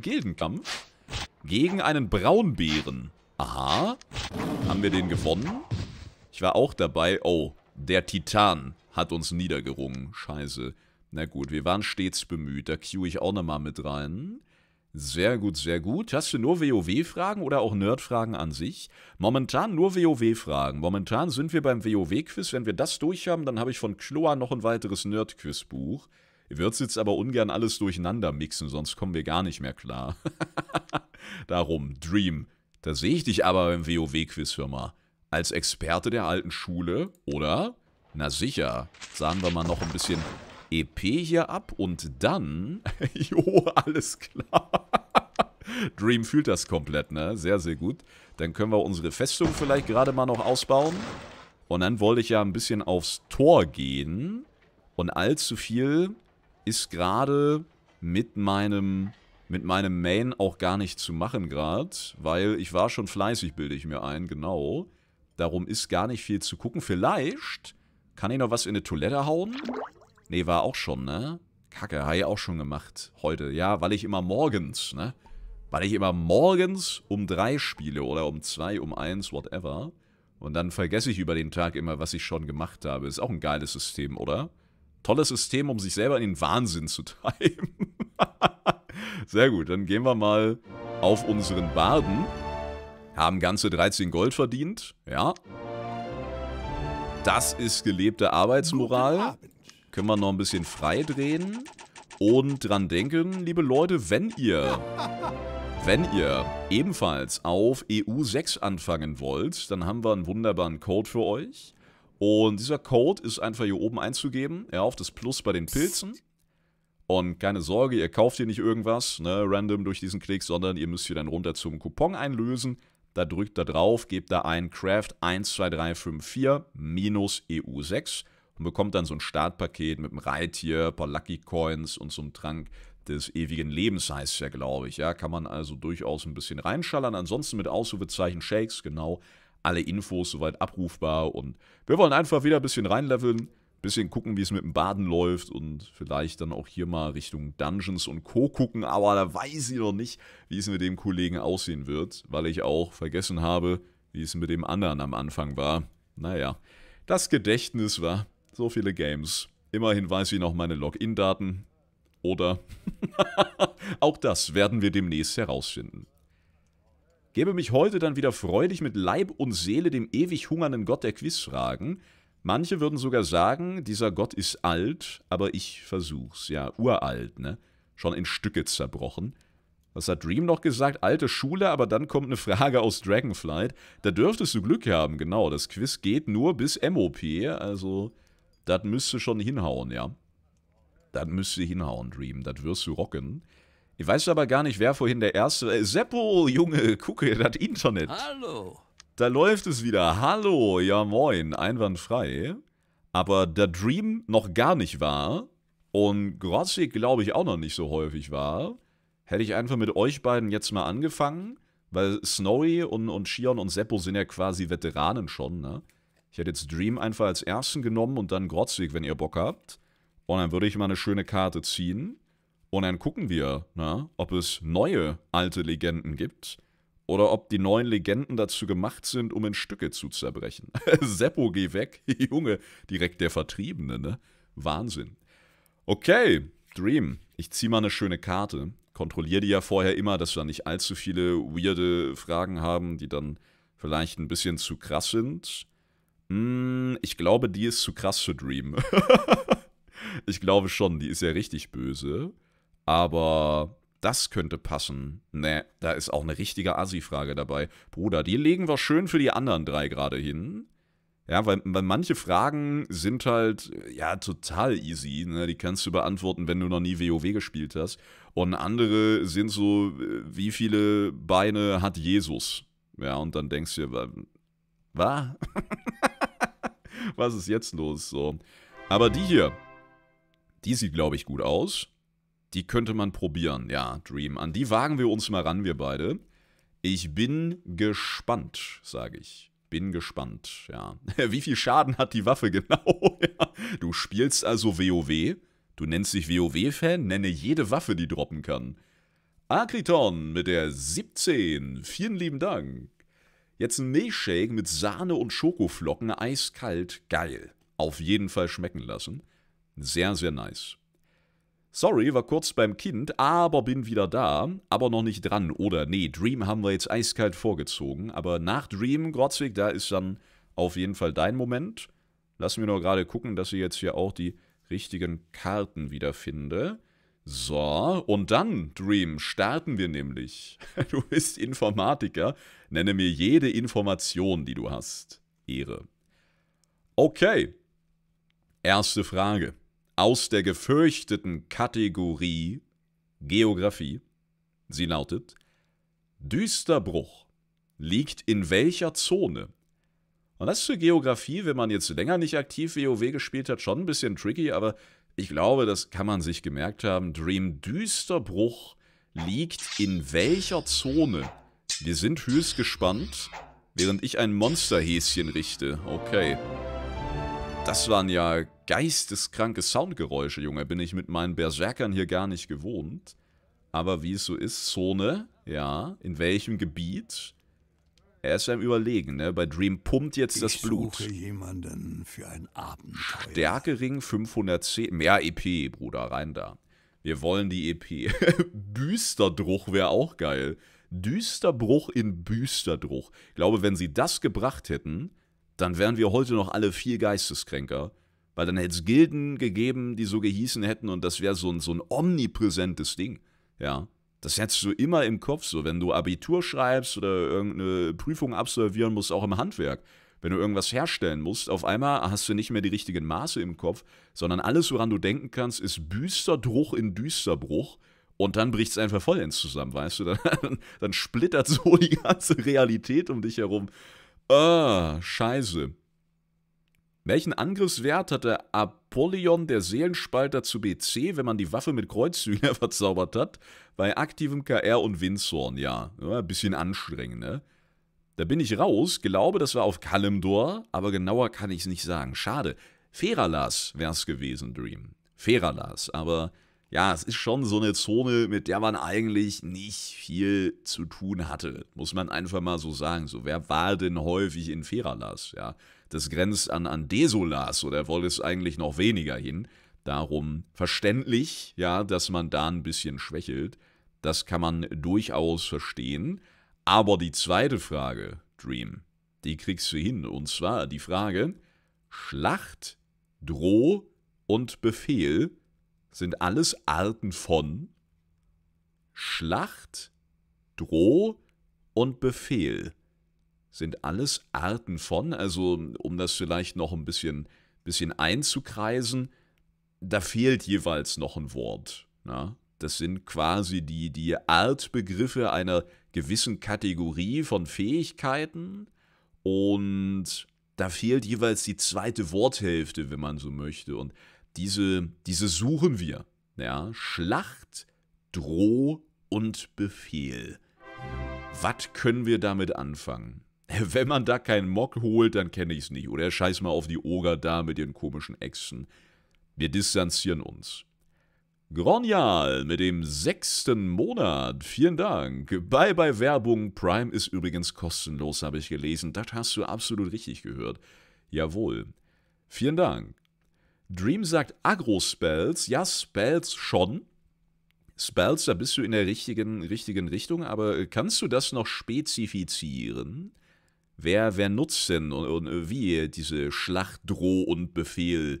Gildenkampf gegen einen Braunbären. Aha, haben wir den gewonnen? Ich war auch dabei. Oh, der Titan hat uns niedergerungen. Scheiße. Na gut, wir waren stets bemüht. Da cue ich auch nochmal mit rein. Sehr gut, sehr gut. Hast du nur WoW-Fragen oder auch Nerd-Fragen an sich? Momentan nur WoW-Fragen. Momentan sind wir beim WoW-Quiz. Wenn wir das durch haben, dann habe ich von Chloa noch ein weiteres Nerd-Quiz-Buch es jetzt aber ungern alles durcheinander mixen, sonst kommen wir gar nicht mehr klar. Darum, Dream, da sehe ich dich aber im wow quizfirma Als Experte der alten Schule, oder? Na sicher, sagen wir mal noch ein bisschen EP hier ab und dann... jo, alles klar. Dream fühlt das komplett, ne? Sehr, sehr gut. Dann können wir unsere Festung vielleicht gerade mal noch ausbauen. Und dann wollte ich ja ein bisschen aufs Tor gehen. Und allzu viel ist gerade mit meinem mit meinem Main auch gar nicht zu machen gerade, weil ich war schon fleißig, bilde ich mir ein, genau. Darum ist gar nicht viel zu gucken. Vielleicht kann ich noch was in die Toilette hauen? Nee, war auch schon, ne? Kacke, habe ich auch schon gemacht heute. Ja, weil ich immer morgens, ne? Weil ich immer morgens um drei spiele oder um zwei, um eins, whatever. Und dann vergesse ich über den Tag immer, was ich schon gemacht habe. Ist auch ein geiles System, oder? Tolles System, um sich selber in den Wahnsinn zu treiben. Sehr gut, dann gehen wir mal auf unseren Barden. Haben ganze 13 Gold verdient, ja. Das ist gelebte Arbeitsmoral. Können wir noch ein bisschen frei drehen. Und dran denken, liebe Leute, wenn ihr wenn ihr ebenfalls auf EU6 anfangen wollt, dann haben wir einen wunderbaren Code für euch. Und dieser Code ist einfach hier oben einzugeben, ja, auf das Plus bei den Pilzen. Und keine Sorge, ihr kauft hier nicht irgendwas, ne, random durch diesen Klick, sondern ihr müsst hier dann runter zum Coupon einlösen. Da drückt da drauf, gebt da ein Craft 12354 minus EU6 und bekommt dann so ein Startpaket mit einem Reittier, ein paar Lucky Coins und so einem Trank des ewigen Lebens heißt es ja, glaube ich. Ja, kann man also durchaus ein bisschen reinschallern. Ansonsten mit Ausrufezeichen Shakes, genau, alle Infos soweit abrufbar und wir wollen einfach wieder ein bisschen reinleveln, ein bisschen gucken, wie es mit dem Baden läuft und vielleicht dann auch hier mal Richtung Dungeons und Co. gucken, aber da weiß ich noch nicht, wie es mit dem Kollegen aussehen wird, weil ich auch vergessen habe, wie es mit dem anderen am Anfang war. Naja, das Gedächtnis war so viele Games. Immerhin weiß ich noch meine Login-Daten. Oder? auch das werden wir demnächst herausfinden gebe mich heute dann wieder freudig mit Leib und Seele dem ewig hungernden Gott der Quizfragen. Manche würden sogar sagen, dieser Gott ist alt, aber ich versuch's, ja, uralt, ne? Schon in Stücke zerbrochen. Was hat Dream noch gesagt? Alte Schule, aber dann kommt eine Frage aus Dragonflight. Da dürftest du Glück haben, genau. Das Quiz geht nur bis MOP, also das müsste schon hinhauen, ja. Das müsste hinhauen, Dream. Das wirst du rocken. Ich weiß aber gar nicht, wer vorhin der Erste... Äh, Seppo, Junge, gucke, das Internet. Hallo. Da läuft es wieder. Hallo, ja moin, einwandfrei. Aber da Dream noch gar nicht war und Grotzig, glaube ich, auch noch nicht so häufig war, hätte ich einfach mit euch beiden jetzt mal angefangen, weil Snowy und, und Shion und Seppo sind ja quasi Veteranen schon, ne? Ich hätte jetzt Dream einfach als Ersten genommen und dann Grotzig, wenn ihr Bock habt. Und dann würde ich mal eine schöne Karte ziehen. Und dann gucken wir, na, ne, ob es neue alte Legenden gibt oder ob die neuen Legenden dazu gemacht sind, um in Stücke zu zerbrechen. Seppo, geh weg. Junge, direkt der Vertriebene, ne? Wahnsinn. Okay, Dream. Ich zieh mal eine schöne Karte. Kontrollier die ja vorher immer, dass wir nicht allzu viele weirde Fragen haben, die dann vielleicht ein bisschen zu krass sind. Hm, ich glaube, die ist zu krass für Dream. ich glaube schon, die ist ja richtig böse aber das könnte passen. Ne, da ist auch eine richtige Assi-Frage dabei. Bruder, die legen wir schön für die anderen drei gerade hin. Ja, weil, weil manche Fragen sind halt, ja, total easy. Ne? Die kannst du beantworten, wenn du noch nie WoW gespielt hast. Und andere sind so, äh, wie viele Beine hat Jesus? Ja, und dann denkst du dir, wa? was ist jetzt los? So. Aber die hier, die sieht, glaube ich, gut aus. Die könnte man probieren, ja, Dream. An die wagen wir uns mal ran, wir beide. Ich bin gespannt, sage ich. Bin gespannt, ja. Wie viel Schaden hat die Waffe genau? Du spielst also WoW? Du nennst dich WoW-Fan? Nenne jede Waffe, die droppen kann. Akriton mit der 17. Vielen lieben Dank. Jetzt ein Milchshake mit Sahne und Schokoflocken, eiskalt, geil. Auf jeden Fall schmecken lassen. Sehr, sehr nice. Sorry, war kurz beim Kind, aber bin wieder da, aber noch nicht dran. Oder nee, Dream haben wir jetzt eiskalt vorgezogen, aber nach Dream, Grotzwig, da ist dann auf jeden Fall dein Moment. Lassen wir nur gerade gucken, dass ich jetzt hier auch die richtigen Karten wieder finde. So, und dann, Dream, starten wir nämlich. Du bist Informatiker, nenne mir jede Information, die du hast. Ehre. Okay. Erste Frage aus der gefürchteten Kategorie Geographie. Sie lautet: Düsterbruch liegt in welcher Zone? Und das ist für Geografie, wenn man jetzt länger nicht aktiv WoW gespielt hat, schon ein bisschen tricky, aber ich glaube, das kann man sich gemerkt haben. Dream Düsterbruch liegt in welcher Zone? Wir sind höchst gespannt, während ich ein Monsterhäschen richte. Okay. Das waren ja geisteskranke Soundgeräusche, Junge. Bin ich mit meinen Berserkern hier gar nicht gewohnt. Aber wie es so ist, Zone, ja, in welchem Gebiet? Er ist ja im Überlegen, ne? Bei Dream pumpt jetzt ich das Blut. Ich Suche jemanden für ein Abenteuer. Stärkering 510. Mehr EP, Bruder, rein da. Wir wollen die EP. Büsterdruch wäre auch geil. Düsterbruch in Büsterdruch. Ich glaube, wenn sie das gebracht hätten, dann wären wir heute noch alle viel geisteskränker. Weil dann hätte es Gilden gegeben, die so gehießen hätten und das wäre so ein, so ein omnipräsentes Ding. Ja. Das hättest du immer im Kopf, so wenn du Abitur schreibst oder irgendeine Prüfung absolvieren musst, auch im Handwerk. Wenn du irgendwas herstellen musst, auf einmal hast du nicht mehr die richtigen Maße im Kopf, sondern alles, woran du denken kannst, ist Büsterdruck in Düsterbruch. Und dann bricht es einfach vollends zusammen, weißt du? Dann, dann, dann splittert so die ganze Realität um dich herum. Ah, scheiße. Welchen Angriffswert hatte Apollyon der Seelenspalter zu BC, wenn man die Waffe mit Kreuzzügen verzaubert hat? Bei aktivem KR und Windzorn, ja. ja. Ein bisschen anstrengend, ne? Da bin ich raus, glaube, das war auf Kalimdor, aber genauer kann ich es nicht sagen. Schade. Feralas wär's gewesen, Dream. Feralas, aber ja, es ist schon so eine Zone, mit der man eigentlich nicht viel zu tun hatte. Muss man einfach mal so sagen. So, wer war denn häufig in Feralas? Ja, das grenzt an, an Desolas oder wollte es eigentlich noch weniger hin. Darum verständlich, ja, dass man da ein bisschen schwächelt. Das kann man durchaus verstehen. Aber die zweite Frage, Dream, die kriegst du hin. Und zwar die Frage: Schlacht, Droh und Befehl sind alles Arten von Schlacht, Droh und Befehl sind alles Arten von, also um das vielleicht noch ein bisschen, bisschen einzukreisen, da fehlt jeweils noch ein Wort. Na? Ne? Das sind quasi die, die Artbegriffe einer gewissen Kategorie von Fähigkeiten und da fehlt jeweils die zweite Worthälfte, wenn man so möchte. Und diese, diese suchen wir. Ja? Schlacht, Droh und Befehl. Was können wir damit anfangen? Wenn man da keinen Mock holt, dann kenne ich es nicht. Oder scheiß mal auf die Oger da mit ihren komischen Echsen. Wir distanzieren uns. Gronial mit dem sechsten Monat. Vielen Dank. Bye bye Werbung. Prime ist übrigens kostenlos, habe ich gelesen. Das hast du absolut richtig gehört. Jawohl. Vielen Dank. Dream sagt Agro-Spells. Ja, Spells schon. Spells, da bist du in der richtigen, richtigen Richtung, aber kannst du das noch spezifizieren? Wer, wer nutzt denn und, und äh, wie diese Schlacht, Droh und Befehl, äh,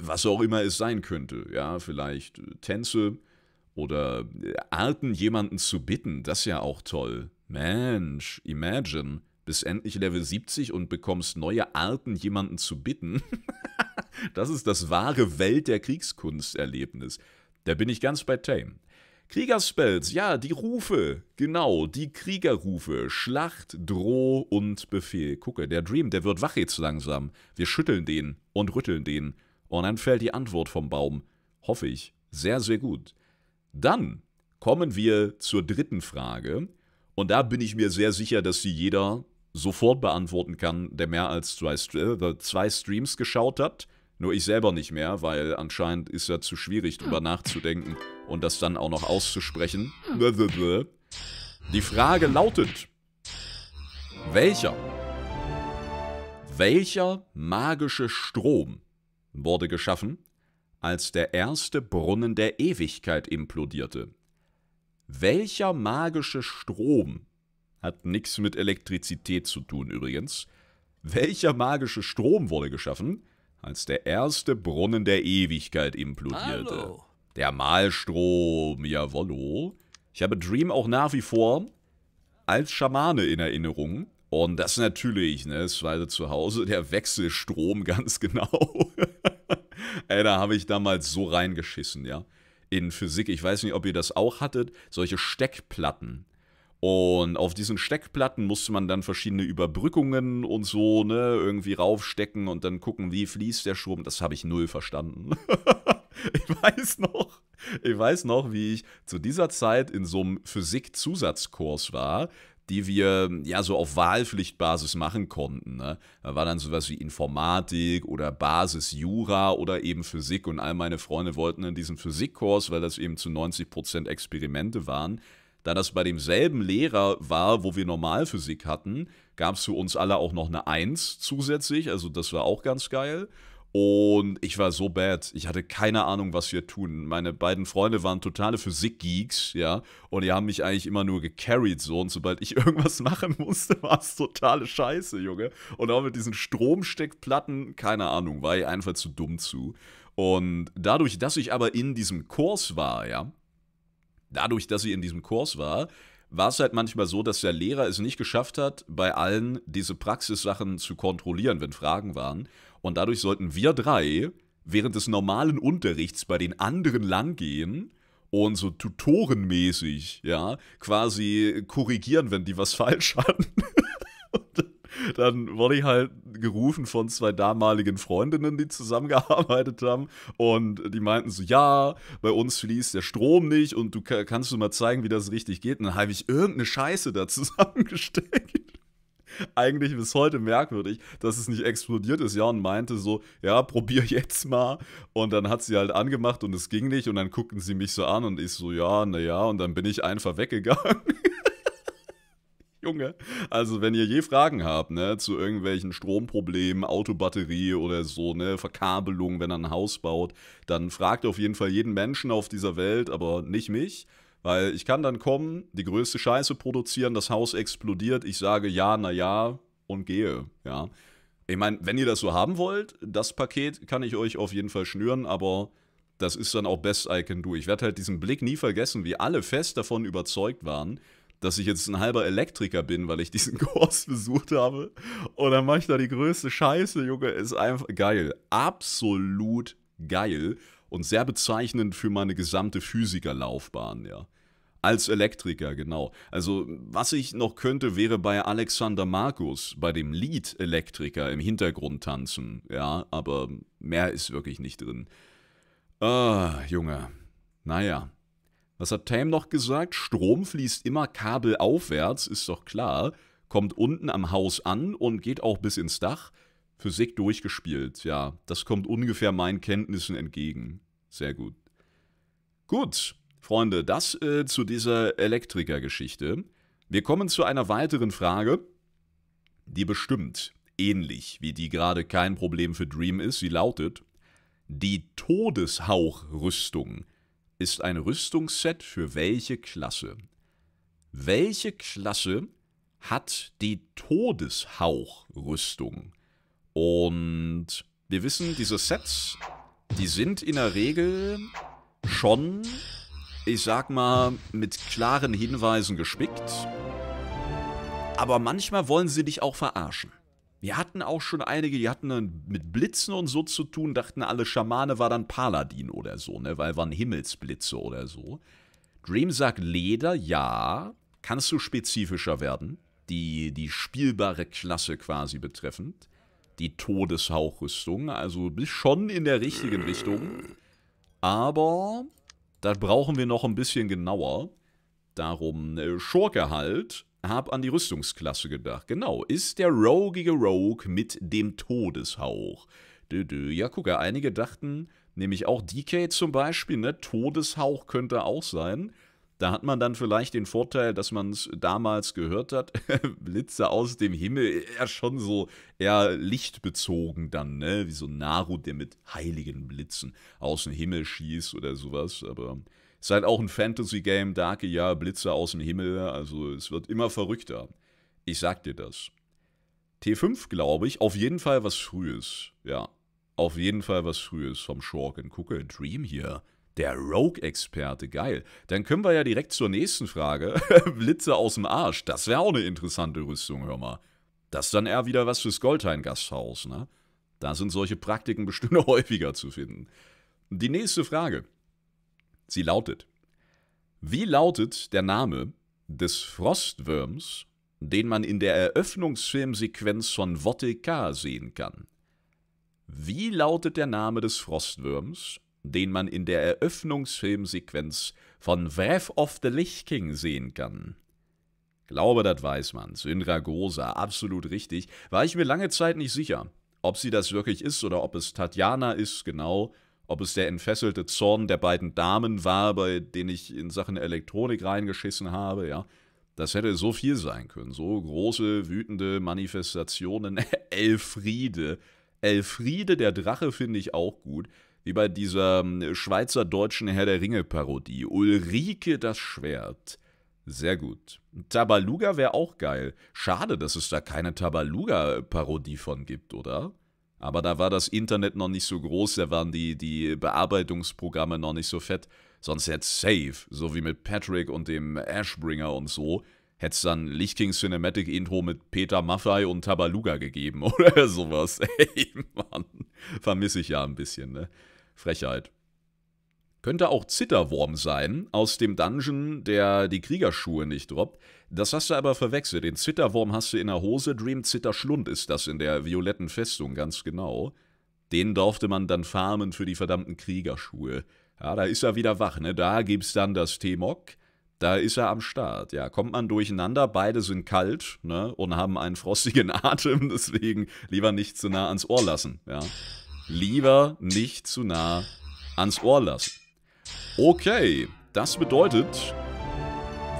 was auch immer es sein könnte? Ja, vielleicht äh, Tänze oder Arten, jemanden zu bitten, das ist ja auch toll. Mensch, imagine, bist endlich Level 70 und bekommst neue Arten, jemanden zu bitten. das ist das wahre Welt der Kriegskunsterlebnis. Da bin ich ganz bei Tame. Kriegerspells, ja, die Rufe, genau, die Kriegerrufe, Schlacht, Droh und Befehl. Gucke, der Dream, der wird wach jetzt langsam. Wir schütteln den und rütteln den und dann fällt die Antwort vom Baum. Hoffe ich. Sehr, sehr gut. Dann kommen wir zur dritten Frage und da bin ich mir sehr sicher, dass sie jeder sofort beantworten kann, der mehr als zwei, äh, zwei Streams geschaut hat. Nur ich selber nicht mehr, weil anscheinend ist ja zu schwierig, drüber hm. nachzudenken und das dann auch noch auszusprechen. Die Frage lautet, welcher? Welcher magische Strom wurde geschaffen, als der erste Brunnen der Ewigkeit implodierte? Welcher magische Strom hat nichts mit Elektrizität zu tun übrigens. Welcher magische Strom wurde geschaffen, als der erste Brunnen der Ewigkeit implodierte? Hallo. Der Malstrom, jawollo. Ich habe Dream auch nach wie vor als Schamane in Erinnerung. Und das natürlich, ne, das war zu Hause der Wechselstrom ganz genau. Ey, da habe ich damals so reingeschissen, ja. In Physik, ich weiß nicht, ob ihr das auch hattet, solche Steckplatten. Und auf diesen Steckplatten musste man dann verschiedene Überbrückungen und so, ne, irgendwie raufstecken und dann gucken, wie fließt der Strom. Das habe ich null verstanden. Ich weiß noch, ich weiß noch, wie ich zu dieser Zeit in so einem Physik-Zusatzkurs war, die wir ja so auf Wahlpflichtbasis machen konnten. Ne? Da war dann sowas wie Informatik oder Basis Jura oder eben Physik und all meine Freunde wollten in diesem Physikkurs, weil das eben zu 90% Prozent Experimente waren, da das bei demselben Lehrer war, wo wir Normalphysik hatten, gab es für uns alle auch noch eine Eins zusätzlich, also das war auch ganz geil. Und ich war so bad. Ich hatte keine Ahnung, was wir tun. Meine beiden Freunde waren totale Physikgeeks, ja. Und die haben mich eigentlich immer nur gecarried so. Und sobald ich irgendwas machen musste, war es totale Scheiße, Junge. Und auch mit diesen Stromsteckplatten, keine Ahnung, war ich einfach zu dumm zu. Und dadurch, dass ich aber in diesem Kurs war, ja. Dadurch, dass ich in diesem Kurs war, war es halt manchmal so, dass der Lehrer es nicht geschafft hat, bei allen diese Praxissachen zu kontrollieren, wenn Fragen waren. Und dadurch sollten wir drei während des normalen Unterrichts bei den anderen langgehen und so tutorenmäßig, ja, quasi korrigieren, wenn die was falsch hatten. dann, dann wurde ich halt gerufen von zwei damaligen Freundinnen, die zusammengearbeitet haben. Und die meinten so, ja, bei uns fließt der Strom nicht und du kannst du mal zeigen, wie das richtig geht. Und dann habe ich irgendeine Scheiße da zusammengesteckt eigentlich bis heute merkwürdig, dass es nicht explodiert ist. Ja, und meinte so, ja, probier jetzt mal. Und dann hat sie halt angemacht und es ging nicht. Und dann guckten sie mich so an und ich so, ja, naja. Und dann bin ich einfach weggegangen. Junge, also wenn ihr je Fragen habt, ne, zu irgendwelchen Stromproblemen, Autobatterie oder so, ne, Verkabelung, wenn er ein Haus baut, dann fragt auf jeden Fall jeden Menschen auf dieser Welt, aber nicht mich. Weil ich kann dann kommen, die größte Scheiße produzieren, das Haus explodiert, ich sage ja, na ja und gehe, ja. Ich meine, wenn ihr das so haben wollt, das Paket kann ich euch auf jeden Fall schnüren, aber das ist dann auch Best I Can Do. Ich werde halt diesen Blick nie vergessen, wie alle fest davon überzeugt waren, dass ich jetzt ein halber Elektriker bin, weil ich diesen Kurs besucht habe. Und dann mache ich da die größte Scheiße, Junge. Ist einfach geil. Absolut geil. Und sehr bezeichnend für meine gesamte Physikerlaufbahn, ja. Als Elektriker, genau. Also, was ich noch könnte, wäre bei Alexander Markus, bei dem Lied Elektriker im Hintergrund tanzen. Ja, aber mehr ist wirklich nicht drin. Ah, Junge. Naja. Was hat Tame noch gesagt? Strom fließt immer kabelaufwärts, ist doch klar. Kommt unten am Haus an und geht auch bis ins Dach. Physik durchgespielt, ja. Das kommt ungefähr meinen Kenntnissen entgegen. Sehr gut. Gut, Freunde, das äh, zu dieser Elektriker-Geschichte. Wir kommen zu einer weiteren Frage, die bestimmt ähnlich wie die gerade kein Problem für Dream ist. Sie lautet: Die Todeshauch-Rüstung ist ein Rüstungsset für welche Klasse? Welche Klasse hat die Todeshauch-Rüstung? Und wir wissen, diese Sets, die sind in der Regel schon ich sag mal, mit klaren Hinweisen gespickt. Aber manchmal wollen sie dich auch verarschen. Wir hatten auch schon einige, die hatten mit Blitzen und so zu tun, dachten alle Schamane war dann Paladin oder so, ne, weil waren Himmelsblitze oder so. Dream sagt Leder, ja. Kannst du spezifischer werden? Die, die spielbare Klasse quasi betreffend. Die Todeshauchrüstung, also bist schon in der richtigen Richtung. Aber das brauchen wir noch ein bisschen genauer. Darum äh, Schurke halt. Hab an die Rüstungsklasse gedacht. Genau, ist der rogige Rogue mit dem Todeshauch. Dö, dö. Ja, guck, einige dachten, nämlich auch DK zum Beispiel, ne? Todeshauch könnte auch sein. Da hat man dann vielleicht den Vorteil, dass man es damals gehört hat. Blitze aus dem Himmel, eher schon so eher lichtbezogen dann, ne? Wie so ein Naru, der mit heiligen Blitzen aus dem Himmel schießt oder sowas. Aber es ist halt auch ein Fantasy-Game, Darke, ja, Blitze aus dem Himmel. Also es wird immer verrückter. Ich sag dir das. T5, glaube ich, auf jeden Fall was Frühes. Ja, auf jeden Fall was Frühes vom Shorken. Gucke, Dream hier. Der Rogue-Experte, geil. Dann können wir ja direkt zur nächsten Frage. Blitze aus dem Arsch. Das wäre auch eine interessante Rüstung, hör mal. Das ist dann eher wieder was fürs Goldhain-Gasthaus, ne? Da sind solche Praktiken bestimmt häufiger zu finden. Die nächste Frage. Sie lautet: Wie lautet der Name des Frostwurms, den man in der Eröffnungsfilmsequenz von Votte K sehen kann? Wie lautet der Name des Frostwurms, den man in der Eröffnungsfilmsequenz von Wrath of the Lich King sehen kann. Glaube, das weiß man. Syndra Grosa, absolut richtig. War ich mir lange Zeit nicht sicher, ob sie das wirklich ist oder ob es Tatjana ist, genau. Ob es der entfesselte Zorn der beiden Damen war, bei denen ich in Sachen Elektronik reingeschissen habe, ja. Das hätte so viel sein können. So große, wütende Manifestationen. Elfriede. Elfriede, der Drache, finde ich auch gut wie bei dieser ähm, schweizer-deutschen Herr der Ringe-Parodie. Ulrike das Schwert. Sehr gut. Tabaluga wäre auch geil. Schade, dass es da keine Tabaluga-Parodie von gibt, oder? Aber da war das Internet noch nicht so groß, da waren die, die Bearbeitungsprogramme noch nicht so fett. Sonst hätte safe, so wie mit Patrick und dem Ashbringer und so, hätte es dann Lichtkings Cinematic Intro mit Peter Maffei und Tabaluga gegeben oder sowas. Ey, Mann, vermisse ich ja ein bisschen, ne? Frechheit. Könnte auch Zitterwurm sein, aus dem Dungeon, der die Kriegerschuhe nicht droppt. Das hast du aber verwechselt. Den Zitterwurm hast du in der Hose, Dream Zitterschlund ist das in der violetten Festung, ganz genau. Den durfte man dann farmen für die verdammten Kriegerschuhe. Ja, da ist er wieder wach, ne? Da gibt's dann das T-Mock. Da ist er am Start. Ja, kommt man durcheinander, beide sind kalt, ne? Und haben einen frostigen Atem, deswegen lieber nicht zu nah ans Ohr lassen, ja lieber nicht zu nah ans Ohr lassen. Okay, das bedeutet,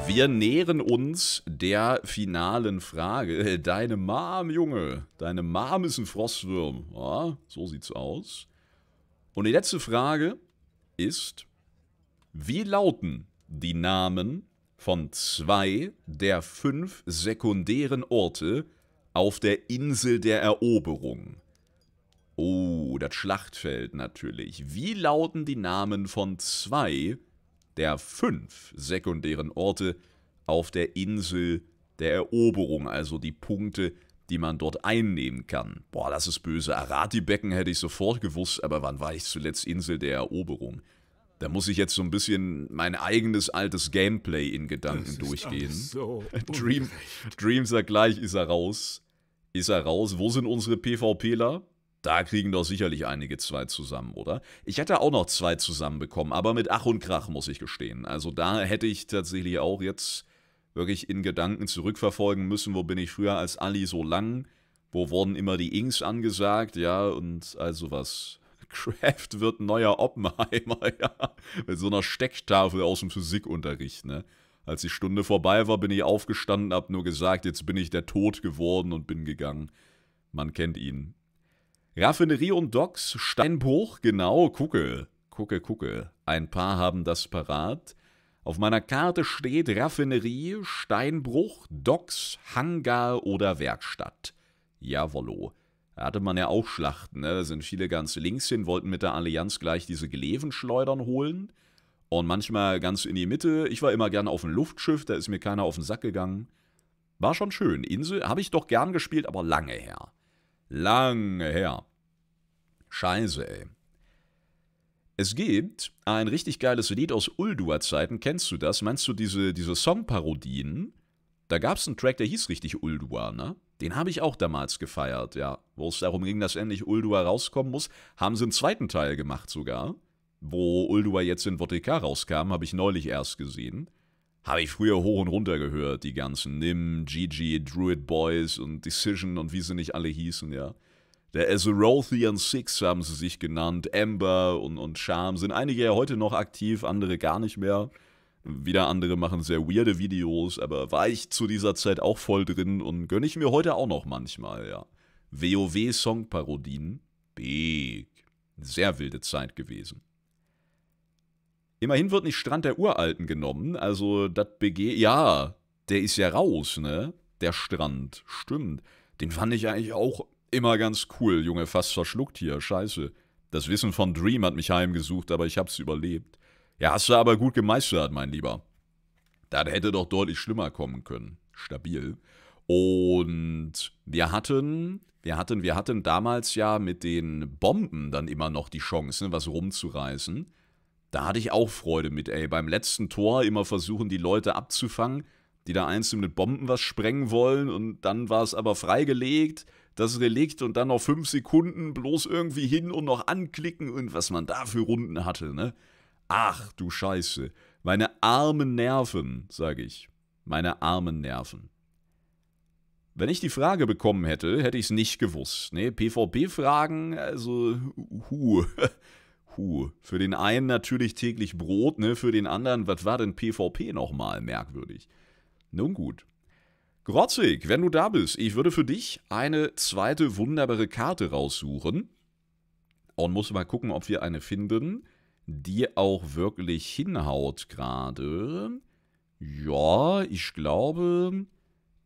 wir nähern uns der finalen Frage. Deine Mom, Junge, deine Mom ist ein Frostwurm. Ja, so sieht's aus. Und die letzte Frage ist, wie lauten die Namen von zwei der fünf sekundären Orte auf der Insel der Eroberung? Oh, das Schlachtfeld natürlich. Wie lauten die Namen von zwei der fünf sekundären Orte auf der Insel der Eroberung, also die Punkte, die man dort einnehmen kann? Boah, das ist böse. Arati-Becken hätte ich sofort gewusst, aber wann war ich zuletzt Insel der Eroberung? Da muss ich jetzt so ein bisschen mein eigenes altes Gameplay in Gedanken durchgehen. So Dream, Dream sagt gleich, ist er raus. Ist er raus. Wo sind unsere PvPler? Da kriegen doch sicherlich einige zwei zusammen, oder? Ich hätte auch noch zwei zusammenbekommen, aber mit Ach und Krach, muss ich gestehen. Also da hätte ich tatsächlich auch jetzt wirklich in Gedanken zurückverfolgen müssen, wo bin ich früher als Ali so lang, wo wurden immer die Inks angesagt, ja, und also was. Kraft wird neuer Oppenheimer, ja. Mit so einer Stecktafel aus dem Physikunterricht, ne? Als die Stunde vorbei war, bin ich aufgestanden, hab nur gesagt, jetzt bin ich der Tod geworden und bin gegangen. Man kennt ihn. Raffinerie und Docks, Steinbruch, genau, gucke, gucke, gucke. Ein paar haben das parat. Auf meiner Karte steht Raffinerie, Steinbruch, Docks, Hangar oder Werkstatt. Jawollo. Da hatte man ja auch Schlachten, ne? Da sind viele ganz links hin, wollten mit der Allianz gleich diese Gelevenschleudern holen. Und manchmal ganz in die Mitte. Ich war immer gerne auf dem Luftschiff, da ist mir keiner auf den Sack gegangen. War schon schön. Insel habe ich doch gern gespielt, aber lange her. Lange her. Scheiße, ey. Es gibt ein richtig geiles Lied aus Uldua Zeiten, kennst du das? Meinst du diese, diese Songparodien? Da gab es einen Track, der hieß richtig Uldua, ne? Den habe ich auch damals gefeiert, ja. Wo es darum ging, dass endlich Uldua rauskommen muss, haben sie einen zweiten Teil gemacht sogar. Wo Uldua jetzt in VTK rauskam, habe ich neulich erst gesehen habe ich früher hoch und runter gehört, die ganzen Nim, Gigi, Druid Boys und Decision und wie sie nicht alle hießen, ja. Der Azerothian Six haben sie sich genannt, Amber und, und Charm sind einige ja heute noch aktiv, andere gar nicht mehr. Wieder andere machen sehr weirde Videos, aber war ich zu dieser Zeit auch voll drin und gönne ich mir heute auch noch manchmal, ja. WoW-Songparodien, big. Sehr wilde Zeit gewesen. Immerhin wird nicht Strand der Uralten genommen, also das BG, ja, der ist ja raus, ne? Der Strand, stimmt. Den fand ich eigentlich auch immer ganz cool, Junge, fast verschluckt hier, scheiße. Das Wissen von Dream hat mich heimgesucht, aber ich hab's überlebt. Ja, hast du aber gut gemeistert, mein Lieber. Das hätte doch deutlich schlimmer kommen können. Stabil. Und wir hatten, wir hatten, wir hatten damals ja mit den Bomben dann immer noch die Chance, ne, was rumzureißen. Da hatte ich auch Freude mit, ey. Beim letzten Tor immer versuchen, die Leute abzufangen, die da einzeln mit Bomben was sprengen wollen. Und dann war es aber freigelegt, das Relikt und dann noch fünf Sekunden bloß irgendwie hin und noch anklicken und was man da für Runden hatte, ne? Ach du Scheiße. Meine armen Nerven, sage ich. Meine armen Nerven. Wenn ich die Frage bekommen hätte, hätte ich es nicht gewusst. Ne, PvP-Fragen, also, huh. Huh, für den einen natürlich täglich Brot, ne? Für den anderen, was war denn PvP nochmal? Merkwürdig. Nun gut. Grotzig, wenn du da bist, ich würde für dich eine zweite wunderbare Karte raussuchen. Und muss mal gucken, ob wir eine finden, die auch wirklich hinhaut gerade. Ja, ich glaube,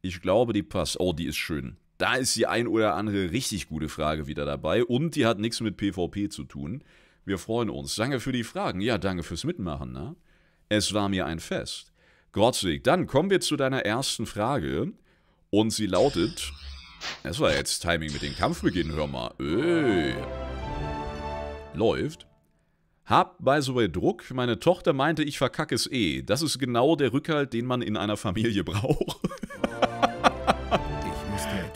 ich glaube, die passt. Oh, die ist schön. Da ist die ein oder andere richtig gute Frage wieder dabei. Und die hat nichts mit PvP zu tun. Wir freuen uns. Danke für die Fragen. Ja, danke fürs Mitmachen. Ne? Es war mir ein Fest. Grotzig, dann kommen wir zu deiner ersten Frage. Und sie lautet... Es war jetzt Timing mit dem Kampfbeginn, hör mal. Öy. Äh. Läuft. Hab, by the way, Druck. Meine Tochter meinte, ich verkacke es eh. Das ist genau der Rückhalt, den man in einer Familie braucht.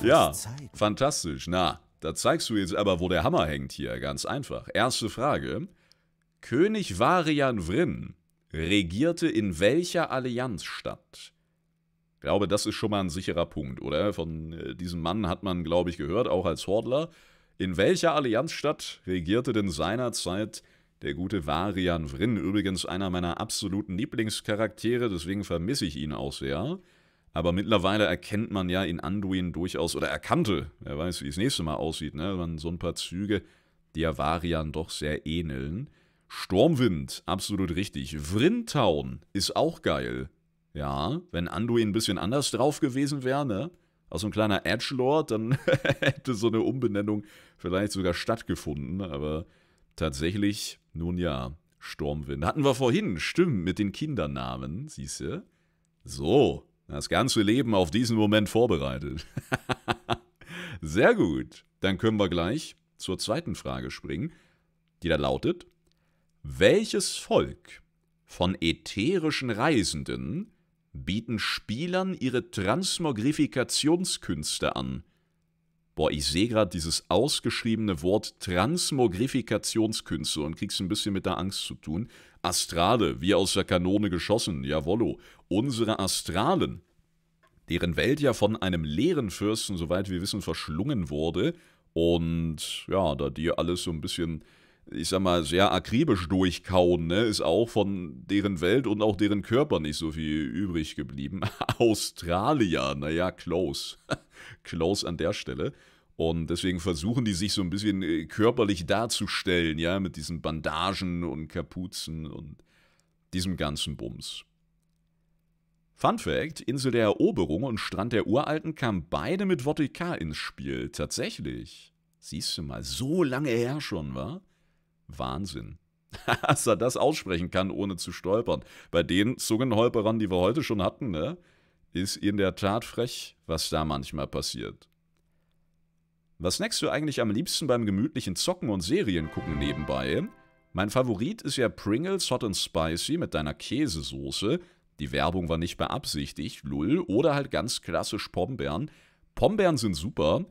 ja, zeigen. fantastisch. Na, da zeigst du jetzt aber, wo der Hammer hängt hier, ganz einfach. Erste Frage. König Varian Vrin regierte in welcher Allianzstadt? Ich glaube, das ist schon mal ein sicherer Punkt, oder? Von äh, diesem Mann hat man, glaube ich, gehört, auch als Hordler. In welcher Allianzstadt regierte denn seinerzeit der gute Varian Vrin? Übrigens einer meiner absoluten Lieblingscharaktere, deswegen vermisse ich ihn auch sehr. Aber mittlerweile erkennt man ja in Anduin durchaus, oder erkannte, wer weiß, wie es nächste Mal aussieht, ne? Man so ein paar Züge, die ja Varian doch sehr ähneln. Sturmwind, absolut richtig. Vrintown ist auch geil. Ja, wenn Anduin ein bisschen anders drauf gewesen wäre, ne? Aus so einem kleiner Edgelord, dann hätte so eine Umbenennung vielleicht sogar stattgefunden, aber tatsächlich, nun ja, Sturmwind. Hatten wir vorhin, stimmt, mit den Kindernamen, siehst du? So, das ganze Leben auf diesen Moment vorbereitet. Sehr gut. Dann können wir gleich zur zweiten Frage springen, die da lautet: Welches Volk von ätherischen Reisenden bieten Spielern ihre Transmogrifikationskünste an? Boah, ich sehe gerade dieses ausgeschriebene Wort Transmogrifikationskünste und krieg's ein bisschen mit der Angst zu tun. Astrale, wie aus der Kanone geschossen, jawollo. Unsere Astralen, deren Welt ja von einem leeren Fürsten, soweit wir wissen, verschlungen wurde. Und ja, da die alles so ein bisschen, ich sag mal, sehr akribisch durchkauen, ne, ist auch von deren Welt und auch deren Körper nicht so viel übrig geblieben. Australier, naja, close. close an der Stelle. Und deswegen versuchen die sich so ein bisschen äh, körperlich darzustellen, ja, mit diesen Bandagen und Kapuzen und diesem ganzen Bums. Fun Fact: Insel der Eroberung und Strand der Uralten kamen beide mit Vottika ins Spiel. Tatsächlich. Siehst du mal, so lange her schon, wa? Wahnsinn. Dass er das aussprechen kann, ohne zu stolpern. Bei den Zungenholperern, die wir heute schon hatten, ne? Ist in der Tat frech, was da manchmal passiert. Was snackst du eigentlich am liebsten beim gemütlichen Zocken und Seriengucken nebenbei? Mein Favorit ist ja Pringles Hot and Spicy mit deiner Käsesoße, die Werbung war nicht beabsichtigt, lull, oder halt ganz klassisch Pombeeren. Pombeeren sind super.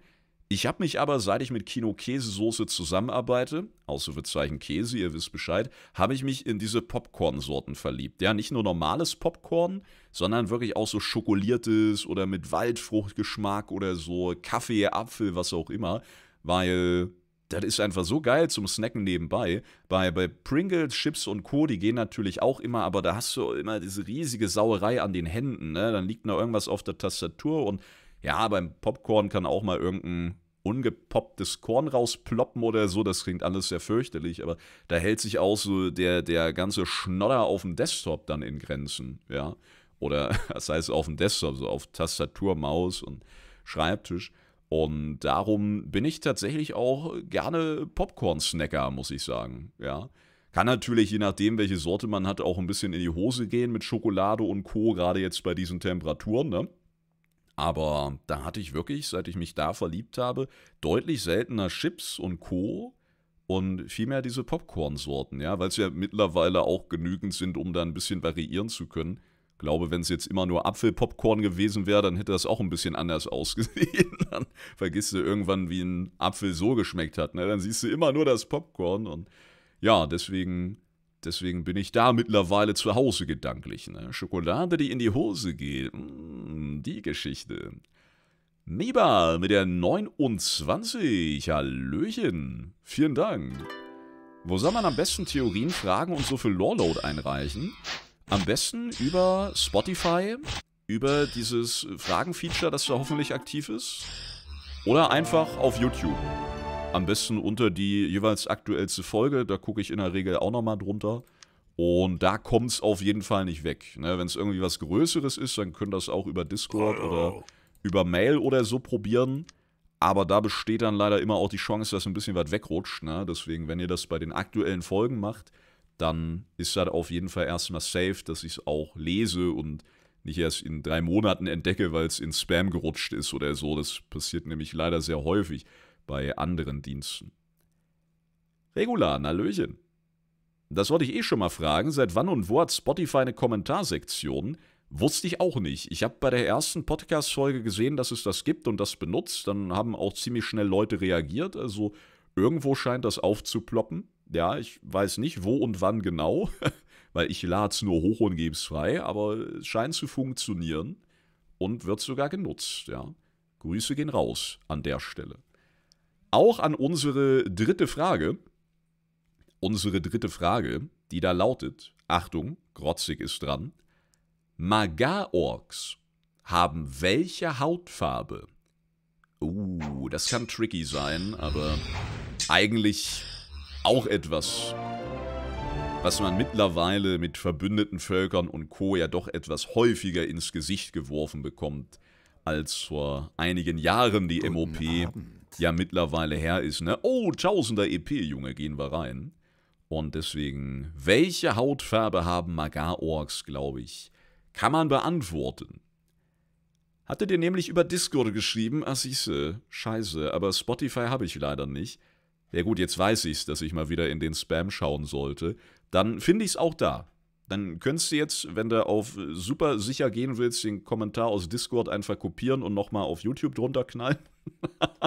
Ich habe mich aber, seit ich mit Kino Käsesoße zusammenarbeite, außer für Zeichen Käse, ihr wisst Bescheid, habe ich mich in diese Popcorn-Sorten verliebt. Ja, nicht nur normales Popcorn, sondern wirklich auch so schokoliertes oder mit Waldfruchtgeschmack oder so Kaffee, Apfel, was auch immer. Weil das ist einfach so geil zum Snacken nebenbei. Bei, bei Pringles, Chips und Co., die gehen natürlich auch immer, aber da hast du immer diese riesige Sauerei an den Händen. Ne? Dann liegt noch irgendwas auf der Tastatur und ja, beim Popcorn kann auch mal irgendein ungepopptes Korn rausploppen oder so. Das klingt alles sehr fürchterlich, aber da hält sich auch so der, der ganze Schnodder auf dem Desktop dann in Grenzen. Ja? Oder das heißt auf dem Desktop, so auf Tastatur, Maus und Schreibtisch. Und darum bin ich tatsächlich auch gerne Popcorn-Snacker, muss ich sagen. Ja. Kann natürlich, je nachdem, welche Sorte man hat, auch ein bisschen in die Hose gehen mit Schokolade und Co., gerade jetzt bei diesen Temperaturen, ne? Aber da hatte ich wirklich, seit ich mich da verliebt habe, deutlich seltener Chips und Co. und vielmehr diese Popcorn-Sorten, ja, weil es ja mittlerweile auch genügend sind, um da ein bisschen variieren zu können glaube, wenn es jetzt immer nur Apfelpopcorn gewesen wäre, dann hätte das auch ein bisschen anders ausgesehen. Dann vergisst du irgendwann, wie ein Apfel so geschmeckt hat. Ne? Dann siehst du immer nur das Popcorn. Und ja, deswegen, deswegen bin ich da mittlerweile zu Hause gedanklich. Ne? Schokolade, die in die Hose geht. Mm, die Geschichte. Neba mit der 29. Hallöchen. Vielen Dank. Wo soll man am besten Theorien, Fragen und so viel Lawload einreichen? Am besten über Spotify, über dieses Fragen-Feature, das da hoffentlich aktiv ist. Oder einfach auf YouTube. Am besten unter die jeweils aktuellste Folge, da gucke ich in der Regel auch nochmal drunter. Und da kommt es auf jeden Fall nicht weg. Ne, Wenn es irgendwie was Größeres ist, dann könnt ihr das auch über Discord oder über Mail oder so probieren. Aber da besteht dann leider immer auch die Chance, dass ein bisschen was wegrutscht. Ne? Deswegen, wenn ihr das bei den aktuellen Folgen macht, dann ist das auf jeden Fall erstmal safe, dass ich es auch lese und nicht erst in drei Monaten entdecke, weil es in Spam gerutscht ist oder so. Das passiert nämlich leider sehr häufig bei anderen Diensten. Regular, Hallöchen. Das wollte ich eh schon mal fragen. Seit wann und wo hat Spotify eine Kommentarsektion? Wusste ich auch nicht. Ich habe bei der ersten Podcast-Folge gesehen, dass es das gibt und das benutzt. Dann haben auch ziemlich schnell Leute reagiert. Also irgendwo scheint das aufzuploppen ja, ich weiß nicht, wo und wann genau, weil ich lade es nur hoch und gebe es frei, aber es scheint zu funktionieren und wird sogar genutzt, ja. Grüße gehen raus an der Stelle. Auch an unsere dritte Frage. Unsere dritte Frage, die da lautet: Achtung, Grotzig ist dran. maga orks haben welche Hautfarbe? Uh, das kann tricky sein, aber eigentlich auch etwas, was man mittlerweile mit verbündeten Völkern und Co. ja doch etwas häufiger ins Gesicht geworfen bekommt, als vor einigen Jahren die Guten MOP Abend. ja mittlerweile her ist. Ne? Oh, tausender EP, Junge, gehen wir rein. Und deswegen, welche Hautfarbe haben Magar-Orks, glaube ich, kann man beantworten. Hatte dir nämlich über Discord geschrieben, ah siehste, scheiße, aber Spotify habe ich leider nicht ja gut, jetzt weiß ich's, dass ich mal wieder in den Spam schauen sollte, dann finde ich's auch da. Dann könntest du jetzt, wenn du auf super sicher gehen willst, den Kommentar aus Discord einfach kopieren und nochmal auf YouTube drunter knallen.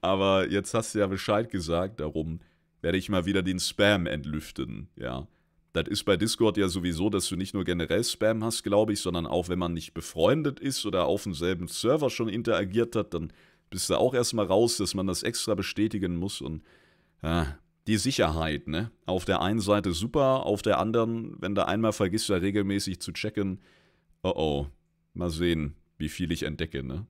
Aber jetzt hast du ja Bescheid gesagt, darum werde ich mal wieder den Spam entlüften, ja. Das ist bei Discord ja sowieso, dass du nicht nur generell Spam hast, glaube ich, sondern auch wenn man nicht befreundet ist oder auf demselben Server schon interagiert hat, dann bist du auch erstmal raus, dass man das extra bestätigen muss und äh, die Sicherheit, ne? Auf der einen Seite super, auf der anderen, wenn du einmal vergisst, da regelmäßig zu checken, oh oh, mal sehen, wie viel ich entdecke, ne?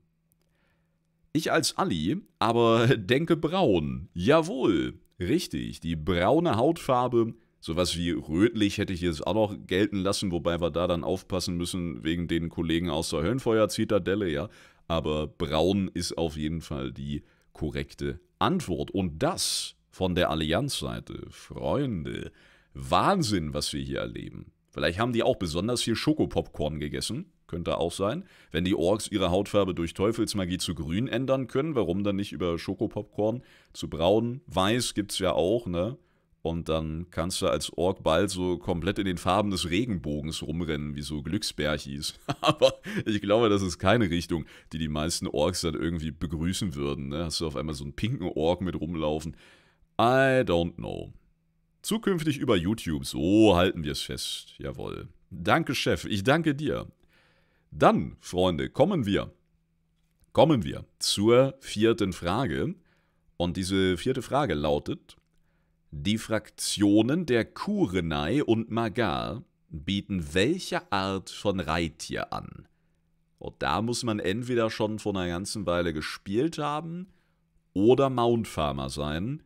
Ich als Ali, aber denke braun. Jawohl, richtig, die braune Hautfarbe, sowas wie rötlich hätte ich jetzt auch noch gelten lassen, wobei wir da dann aufpassen müssen wegen den Kollegen aus der Höllenfeuer-Zitadelle, ja aber braun ist auf jeden Fall die korrekte Antwort. Und das von der Allianzseite. Freunde, Wahnsinn, was wir hier erleben. Vielleicht haben die auch besonders viel Schokopopcorn gegessen. Könnte auch sein. Wenn die Orks ihre Hautfarbe durch Teufelsmagie zu grün ändern können, warum dann nicht über Schokopopcorn zu braun? Weiß gibt es ja auch, ne? Und dann kannst du als Ork bald so komplett in den Farben des Regenbogens rumrennen, wie so Glücksbärchis. Aber ich glaube, das ist keine Richtung, die die meisten Orks dann irgendwie begrüßen würden. Ne? Hast du auf einmal so einen pinken Ork mit rumlaufen? I don't know. Zukünftig über YouTube, so halten wir es fest. Jawohl. Danke, Chef, ich danke dir. Dann, Freunde, kommen wir. Kommen wir zur vierten Frage. Und diese vierte Frage lautet die Fraktionen der Kurenai und Magar bieten welche Art von Reittier an? Und da muss man entweder schon vor einer ganzen Weile gespielt haben oder Mountfarmer sein.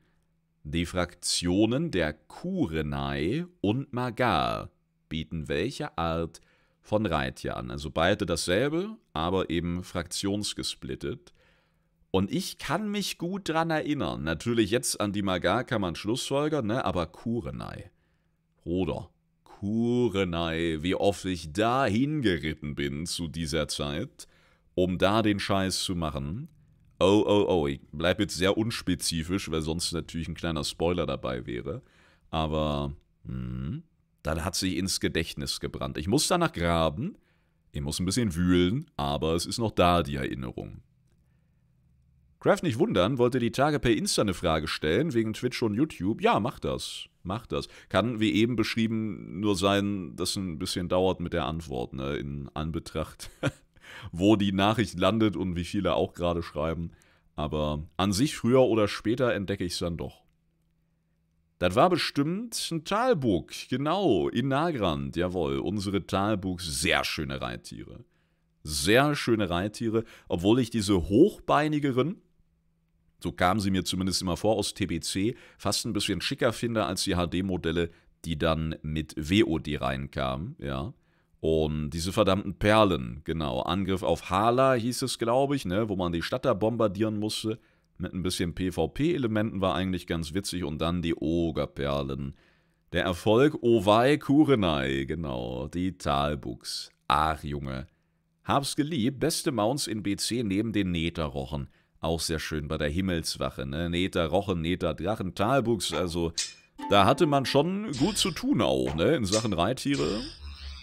Die Fraktionen der Kurenai und Magar bieten welche Art von Reittier an? Also beide dasselbe, aber eben fraktionsgesplittet. Und ich kann mich gut dran erinnern. Natürlich jetzt an die Magar kann man Schlussfolgern, ne? aber Kurenei. Roder. Kurenei, wie oft ich da hingeritten bin zu dieser Zeit, um da den Scheiß zu machen. Oh, oh, oh, ich bleibe jetzt sehr unspezifisch, weil sonst natürlich ein kleiner Spoiler dabei wäre. Aber hm, dann hat sich ins Gedächtnis gebrannt. Ich muss danach graben, ich muss ein bisschen wühlen, aber es ist noch da die Erinnerung. Kraft nicht wundern, wollte die Tage per Insta eine Frage stellen, wegen Twitch und YouTube. Ja, mach das. Mach das. Kann, wie eben beschrieben, nur sein, dass es ein bisschen dauert mit der Antwort, ne, in Anbetracht, wo die Nachricht landet und wie viele auch gerade schreiben. Aber an sich früher oder später entdecke ich es dann doch. Das war bestimmt ein Talbuk, genau, in Nagrand, jawohl. Unsere Talbuks, sehr schöne Reittiere. Sehr schöne Reittiere, obwohl ich diese hochbeinigeren, so kamen sie mir zumindest immer vor aus TBC, fast ein bisschen schicker finde als die HD-Modelle, die dann mit WOD reinkamen, ja. Und diese verdammten Perlen, genau. Angriff auf Hala hieß es, glaube ich, ne, wo man die Stadt da bombardieren musste. Mit ein bisschen PvP-Elementen war eigentlich ganz witzig. Und dann die Ogerperlen. Der Erfolg Owai oh Kurenai, genau. Die Talbuchs. Ach, Junge. Hab's geliebt. Beste Mounts in BC neben den rochen auch sehr schön bei der Himmelswache, ne? Neta Rochen, Neta Drachen, Talbuchs, also da hatte man schon gut zu tun auch, ne? In Sachen Reittiere.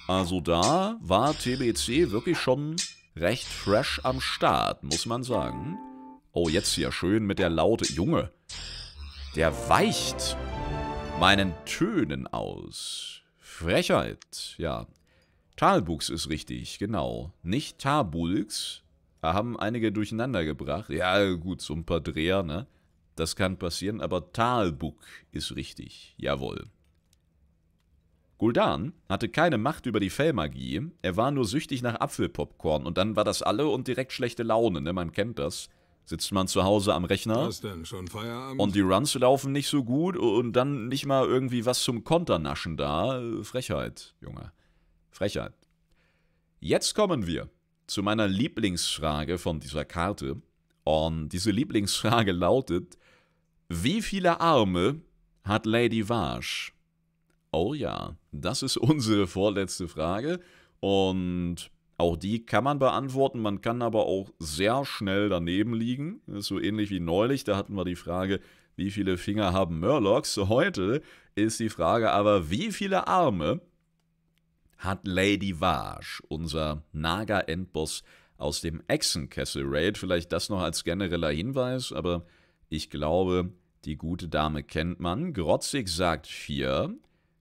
Also da war TBC wirklich schon recht fresh am Start, muss man sagen. Oh, jetzt hier schön mit der Laute. Junge, der weicht meinen Tönen aus. Frechheit, ja. Talbuchs ist richtig, genau. Nicht Tabulks, haben einige durcheinander gebracht. Ja, gut, so ein paar Dreher, ne? Das kann passieren, aber Talbuk ist richtig. Jawohl. Guldan hatte keine Macht über die Fellmagie, er war nur süchtig nach Apfelpopcorn und dann war das alle und direkt schlechte Laune, ne? Man kennt das. Sitzt man zu Hause am Rechner denn, und die Runs laufen nicht so gut und dann nicht mal irgendwie was zum Konternaschen da. Frechheit, Junge. Frechheit. Jetzt kommen wir zu meiner Lieblingsfrage von dieser Karte. Und diese Lieblingsfrage lautet, wie viele Arme hat Lady Varsh? Oh ja, das ist unsere vorletzte Frage. Und auch die kann man beantworten, man kann aber auch sehr schnell daneben liegen. so ähnlich wie neulich, da hatten wir die Frage, wie viele Finger haben Murlocs? Heute ist die Frage aber, wie viele Arme hat Lady Varge, unser Naga-Endboss aus dem Echsenkessel-Raid, vielleicht das noch als genereller Hinweis, aber ich glaube, die gute Dame kennt man. Grotzig sagt vier,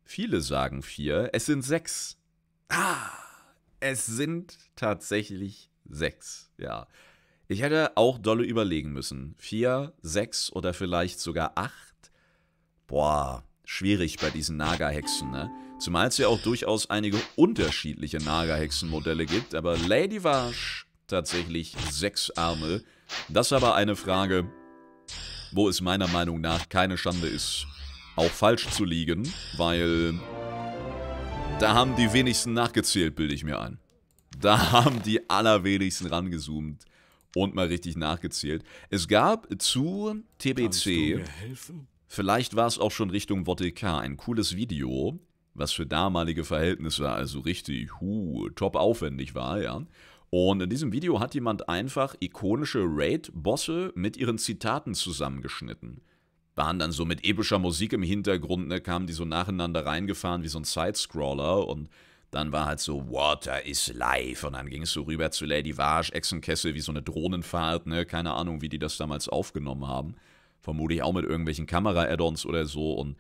viele sagen vier, es sind sechs. Ah, es sind tatsächlich sechs, ja. Ich hätte auch dolle überlegen müssen. Vier, sechs oder vielleicht sogar acht. Boah, schwierig bei diesen Naga-Hexen, ne? Zumal es ja auch durchaus einige unterschiedliche naga hexen modelle gibt, aber Lady Vash tatsächlich sechs Arme. Das ist aber eine Frage, wo es meiner Meinung nach keine Schande ist, auch falsch zu liegen, weil da haben die wenigsten nachgezählt, bilde ich mir ein. Da haben die allerwenigsten rangezoomt und mal richtig nachgezählt. Es gab zu TBC Vielleicht war es auch schon Richtung Vodka ein cooles Video, was für damalige Verhältnisse also richtig hu, top aufwendig war, ja. Und in diesem Video hat jemand einfach ikonische Raid-Bosse mit ihren Zitaten zusammengeschnitten. Waren dann so mit epischer Musik im Hintergrund, ne, kamen die so nacheinander reingefahren wie so ein Sidescroller und dann war halt so Water is life und dann ging es so rüber zu Lady Varge, Echsenkessel wie so eine Drohnenfahrt, ne, keine Ahnung, wie die das damals aufgenommen haben. Vermutlich auch mit irgendwelchen Kamera-Add-ons oder so. Und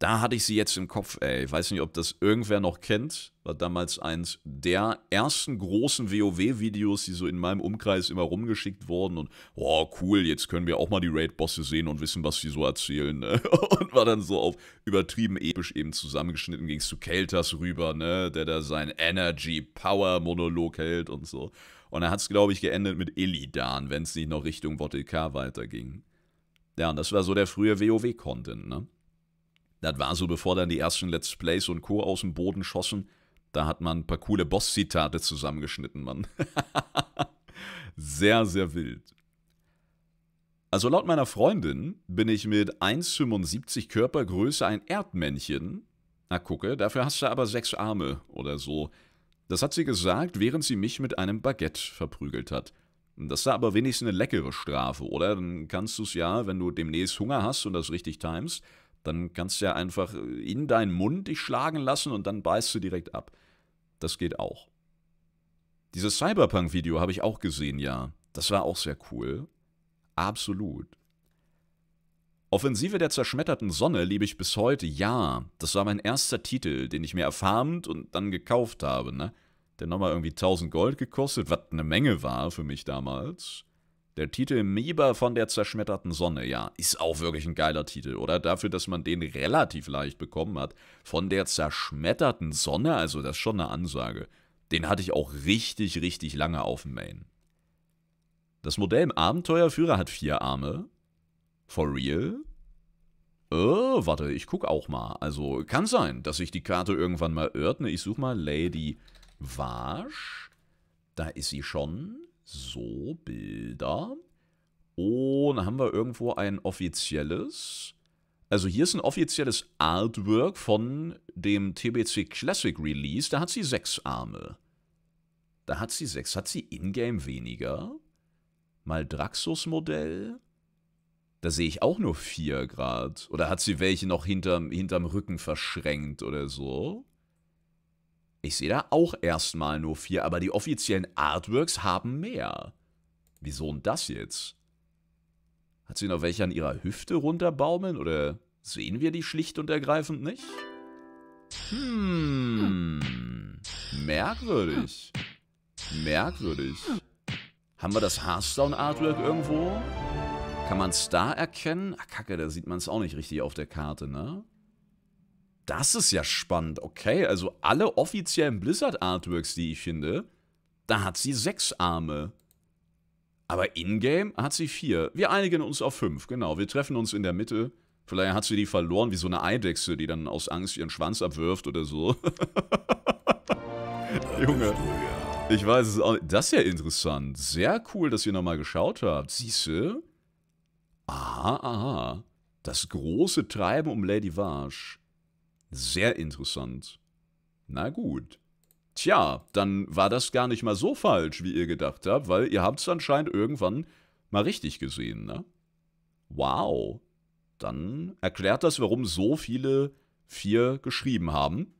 da hatte ich sie jetzt im Kopf, ey. Ich weiß nicht, ob das irgendwer noch kennt. War damals eins der ersten großen WoW-Videos, die so in meinem Umkreis immer rumgeschickt wurden. Und, oh, cool, jetzt können wir auch mal die Raid-Bosse sehen und wissen, was sie so erzählen. Ne? Und war dann so auf übertrieben episch eben zusammengeschnitten. Ging es zu Keltas rüber, ne? der da seinen Energy-Power-Monolog hält und so. Und dann hat es, glaube ich, geendet mit Illidan, wenn es nicht noch Richtung Vottelka weiterging. Ja, und das war so der frühe WoW-Content, ne? Das war so, bevor dann die ersten Let's Plays und Co. aus dem Boden schossen. Da hat man ein paar coole Boss-Zitate zusammengeschnitten, Mann. sehr, sehr wild. Also laut meiner Freundin bin ich mit 1,75 Körpergröße ein Erdmännchen. Na gucke, dafür hast du aber sechs Arme oder so. Das hat sie gesagt, während sie mich mit einem Baguette verprügelt hat. Das ist aber wenigstens eine leckere Strafe, oder? Dann kannst du es ja, wenn du demnächst Hunger hast und das richtig timest, dann kannst du ja einfach in deinen Mund dich schlagen lassen und dann beißt du direkt ab. Das geht auch. Dieses Cyberpunk-Video habe ich auch gesehen, ja. Das war auch sehr cool. Absolut. Offensive der zerschmetterten Sonne liebe ich bis heute, ja. Das war mein erster Titel, den ich mir erfarmt und dann gekauft habe, ne? der nochmal irgendwie 1000 Gold gekostet, was eine Menge war für mich damals. Der Titel Miba von der zerschmetterten Sonne, ja, ist auch wirklich ein geiler Titel, oder? Dafür, dass man den relativ leicht bekommen hat. Von der zerschmetterten Sonne, also das ist schon eine Ansage. Den hatte ich auch richtig, richtig lange auf dem Main. Das Modell im Abenteuerführer hat vier Arme. For real? oh, warte, ich guck auch mal. Also, kann sein, dass ich die Karte irgendwann mal irrt. ich such mal Lady Wasch, da ist sie schon. So, Bilder. Oh, und dann haben wir irgendwo ein offizielles. Also hier ist ein offizielles Artwork von dem TBC Classic Release. Da hat sie sechs Arme. Da hat sie sechs. Hat sie in-game weniger? Mal Draxus-Modell? Da sehe ich auch nur vier Grad. Oder hat sie welche noch hinterm, hinterm Rücken verschränkt oder so? Ich sehe da auch erstmal nur vier, aber die offiziellen Artworks haben mehr. Wieso denn das jetzt? Hat sie noch welche an ihrer Hüfte runterbaumeln oder sehen wir die schlicht und ergreifend nicht? Hm. Merkwürdig. Merkwürdig. Haben wir das Hearthstone-Artwork irgendwo? Kann man es da erkennen? Ah, kacke, da sieht man es auch nicht richtig auf der Karte, ne? Das ist ja spannend. Okay, also alle offiziellen Blizzard-Artworks, die ich finde, da hat sie sechs Arme. Aber in-game hat sie vier. Wir einigen uns auf fünf, genau. Wir treffen uns in der Mitte. Vielleicht hat sie die verloren, wie so eine Eidechse, die dann aus Angst ihren Schwanz abwirft oder so. Junge. Ich weiß es auch nicht. Das ist ja interessant. Sehr cool, dass ihr nochmal geschaut habt. Siehste? Aha, aha. Das große Treiben um Lady Varge. Sehr interessant. Na gut. Tja, dann war das gar nicht mal so falsch, wie ihr gedacht habt, weil ihr habt es anscheinend irgendwann mal richtig gesehen, ne? Wow. Dann erklärt das, warum so viele vier geschrieben haben.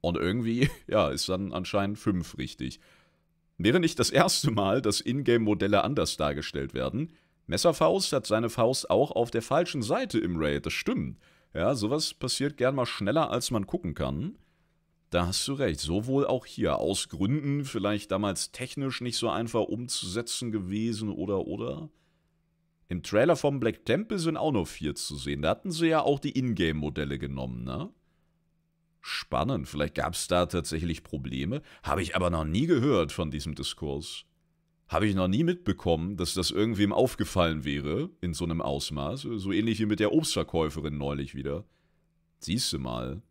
Und irgendwie, ja, ist dann anscheinend fünf richtig. Wäre nicht das erste Mal, dass Ingame-Modelle anders dargestellt werden. Messerfaust hat seine Faust auch auf der falschen Seite im Raid, das stimmt. Ja, sowas passiert gern mal schneller, als man gucken kann. Da hast du recht. Sowohl auch hier. Aus Gründen vielleicht damals technisch nicht so einfach umzusetzen gewesen oder oder. Im Trailer vom Black Temple sind auch nur vier zu sehen. Da hatten sie ja auch die Ingame-Modelle genommen, ne? Spannend. Vielleicht gab es da tatsächlich Probleme. Habe ich aber noch nie gehört von diesem Diskurs habe ich noch nie mitbekommen, dass das irgendwem aufgefallen wäre in so einem Ausmaß. So ähnlich wie mit der Obstverkäuferin neulich wieder. Siehst du mal.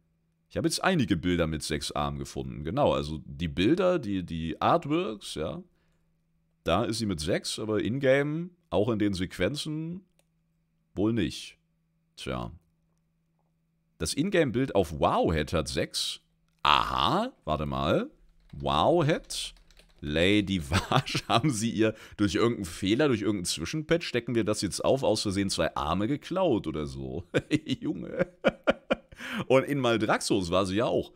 Ich habe jetzt einige Bilder mit sechs Armen gefunden. Genau, also die Bilder, die, die Artworks, ja. Da ist sie mit sechs, aber in-game, auch in den Sequenzen, wohl nicht. Tja. Das Ingame-Bild auf Wowhead hat sechs. Aha, warte mal. Wowhead Lady Wasch, haben sie ihr durch irgendeinen Fehler, durch irgendeinen Zwischenpatch, stecken wir das jetzt auf, aus Versehen zwei Arme geklaut oder so. Junge. Und in Maldraxos war sie ja auch.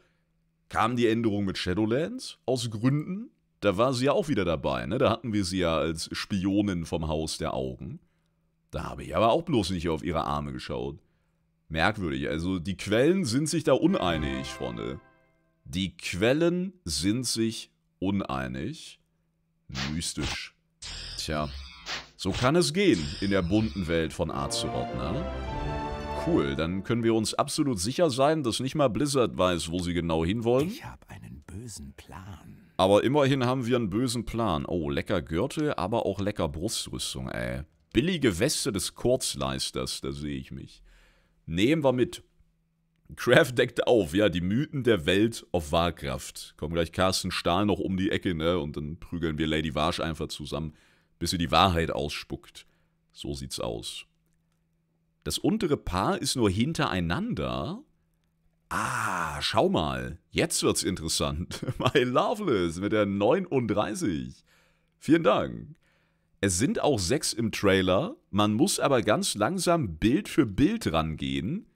Kam die Änderung mit Shadowlands aus Gründen? Da war sie ja auch wieder dabei, ne? Da hatten wir sie ja als Spionin vom Haus der Augen. Da habe ich aber auch bloß nicht auf ihre Arme geschaut. Merkwürdig, also die Quellen sind sich da uneinig, Freunde. Die Quellen sind sich uneinig, mystisch. Tja, so kann es gehen in der bunten Welt von Azeroth, ne? Cool, dann können wir uns absolut sicher sein, dass nicht mal Blizzard weiß, wo sie genau hinwollen. Ich habe einen bösen Plan. Aber immerhin haben wir einen bösen Plan. Oh, lecker Gürtel, aber auch lecker Brustrüstung, ey. Billige Weste des Kurzleisters, da sehe ich mich. Nehmen wir mit. Craft deckt auf, ja, die Mythen der Welt auf Wahlkraft. Kommen gleich Carsten Stahl noch um die Ecke, ne? Und dann prügeln wir Lady Warsch einfach zusammen, bis sie die Wahrheit ausspuckt. So sieht's aus. Das untere Paar ist nur hintereinander. Ah, schau mal. Jetzt wird's interessant. My Loveless mit der 39. Vielen Dank. Es sind auch sechs im Trailer. Man muss aber ganz langsam Bild für Bild rangehen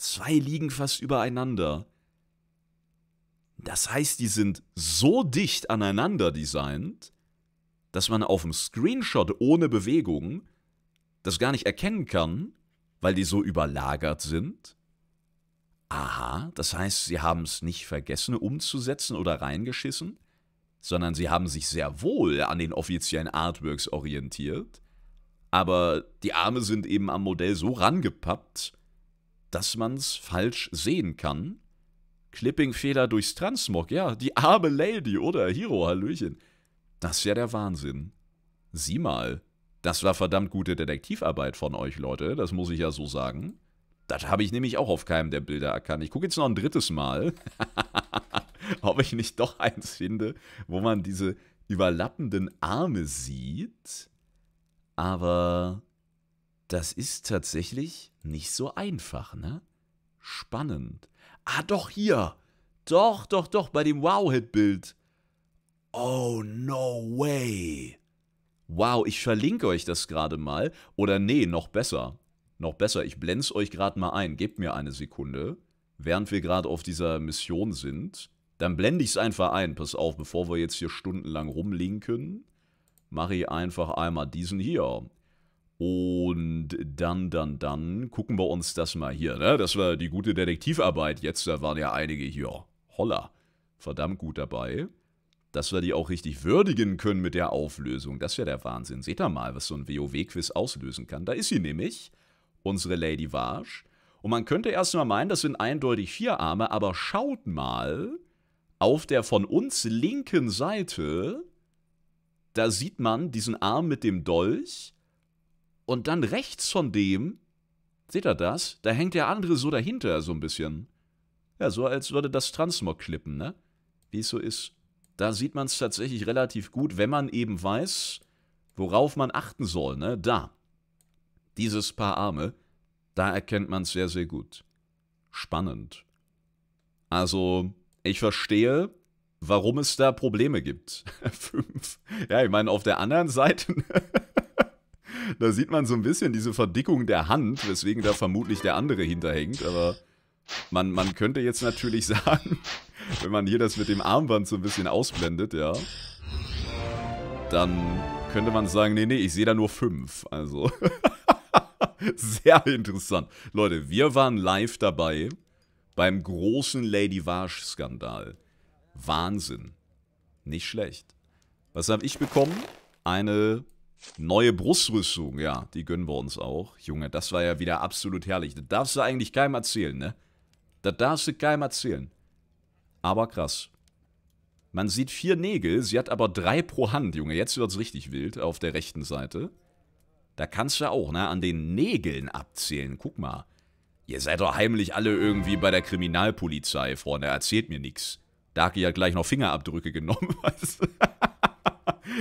Zwei liegen fast übereinander. Das heißt, die sind so dicht aneinander designt, dass man auf dem Screenshot ohne Bewegung das gar nicht erkennen kann, weil die so überlagert sind. Aha, das heißt, sie haben es nicht vergessen umzusetzen oder reingeschissen, sondern sie haben sich sehr wohl an den offiziellen Artworks orientiert, aber die Arme sind eben am Modell so rangepappt, dass man es falsch sehen kann. Clipping-Fehler durchs Transmog, ja, die arme Lady, oder? Hiro, Hallöchen. Das ist ja der Wahnsinn. Sieh mal, das war verdammt gute Detektivarbeit von euch, Leute, das muss ich ja so sagen. Das habe ich nämlich auch auf keinem der Bilder erkannt. Ich gucke jetzt noch ein drittes Mal, ob ich nicht doch eins finde, wo man diese überlappenden Arme sieht. Aber das ist tatsächlich nicht so einfach, ne? Spannend. Ah, doch hier. Doch, doch, doch, bei dem Wow-Hit-Bild. Oh, no way. Wow, ich verlinke euch das gerade mal. Oder nee, noch besser. Noch besser, ich blende es euch gerade mal ein. Gebt mir eine Sekunde, während wir gerade auf dieser Mission sind. Dann blende ich es einfach ein. Pass auf, bevor wir jetzt hier stundenlang rumlinken, mache ich einfach einmal diesen hier. Und dann, dann, dann gucken wir uns das mal hier. Ne? Das war die gute Detektivarbeit. Jetzt, da waren ja einige hier. Holla. Verdammt gut dabei. Dass wir die auch richtig würdigen können mit der Auflösung. Das wäre der Wahnsinn. Seht ihr mal, was so ein WoW-Quiz auslösen kann. Da ist sie nämlich, unsere Lady Varge. Und man könnte erstmal meinen, das sind eindeutig vier Arme, aber schaut mal, auf der von uns linken Seite, da sieht man diesen Arm mit dem Dolch und dann rechts von dem, seht ihr das? Da hängt der andere so dahinter, so ein bisschen. Ja, so als würde das Transmog klippen, ne? Wie es so ist. Da sieht man es tatsächlich relativ gut, wenn man eben weiß, worauf man achten soll, ne? Da. Dieses Paar Arme, da erkennt man es sehr, sehr gut. Spannend. Also, ich verstehe, warum es da Probleme gibt. Fünf. Ja, ich meine, auf der anderen Seite ne? Da sieht man so ein bisschen diese Verdickung der Hand, weswegen da vermutlich der andere hinterhängt, aber man, man könnte jetzt natürlich sagen, wenn man hier das mit dem Armband so ein bisschen ausblendet, ja, dann könnte man sagen, nee, nee, ich sehe da nur fünf, also... Sehr interessant. Leute, wir waren live dabei beim großen Lady Varsch-Skandal. Wahnsinn. Nicht schlecht. Was habe ich bekommen? Eine Neue Brustrüstung, ja, die gönnen wir uns auch. Junge, das war ja wieder absolut herrlich. Das darfst du eigentlich keinem erzählen, ne? Das darfst du keinem erzählen. Aber krass. Man sieht vier Nägel, sie hat aber drei pro Hand, Junge. Jetzt wird's richtig wild auf der rechten Seite. Da kannst du auch, ne, an den Nägeln abzählen. Guck mal. Ihr seid doch heimlich alle irgendwie bei der Kriminalpolizei, Freunde. Erzählt mir nichts. Daki hat gleich noch Fingerabdrücke genommen. Weißt du?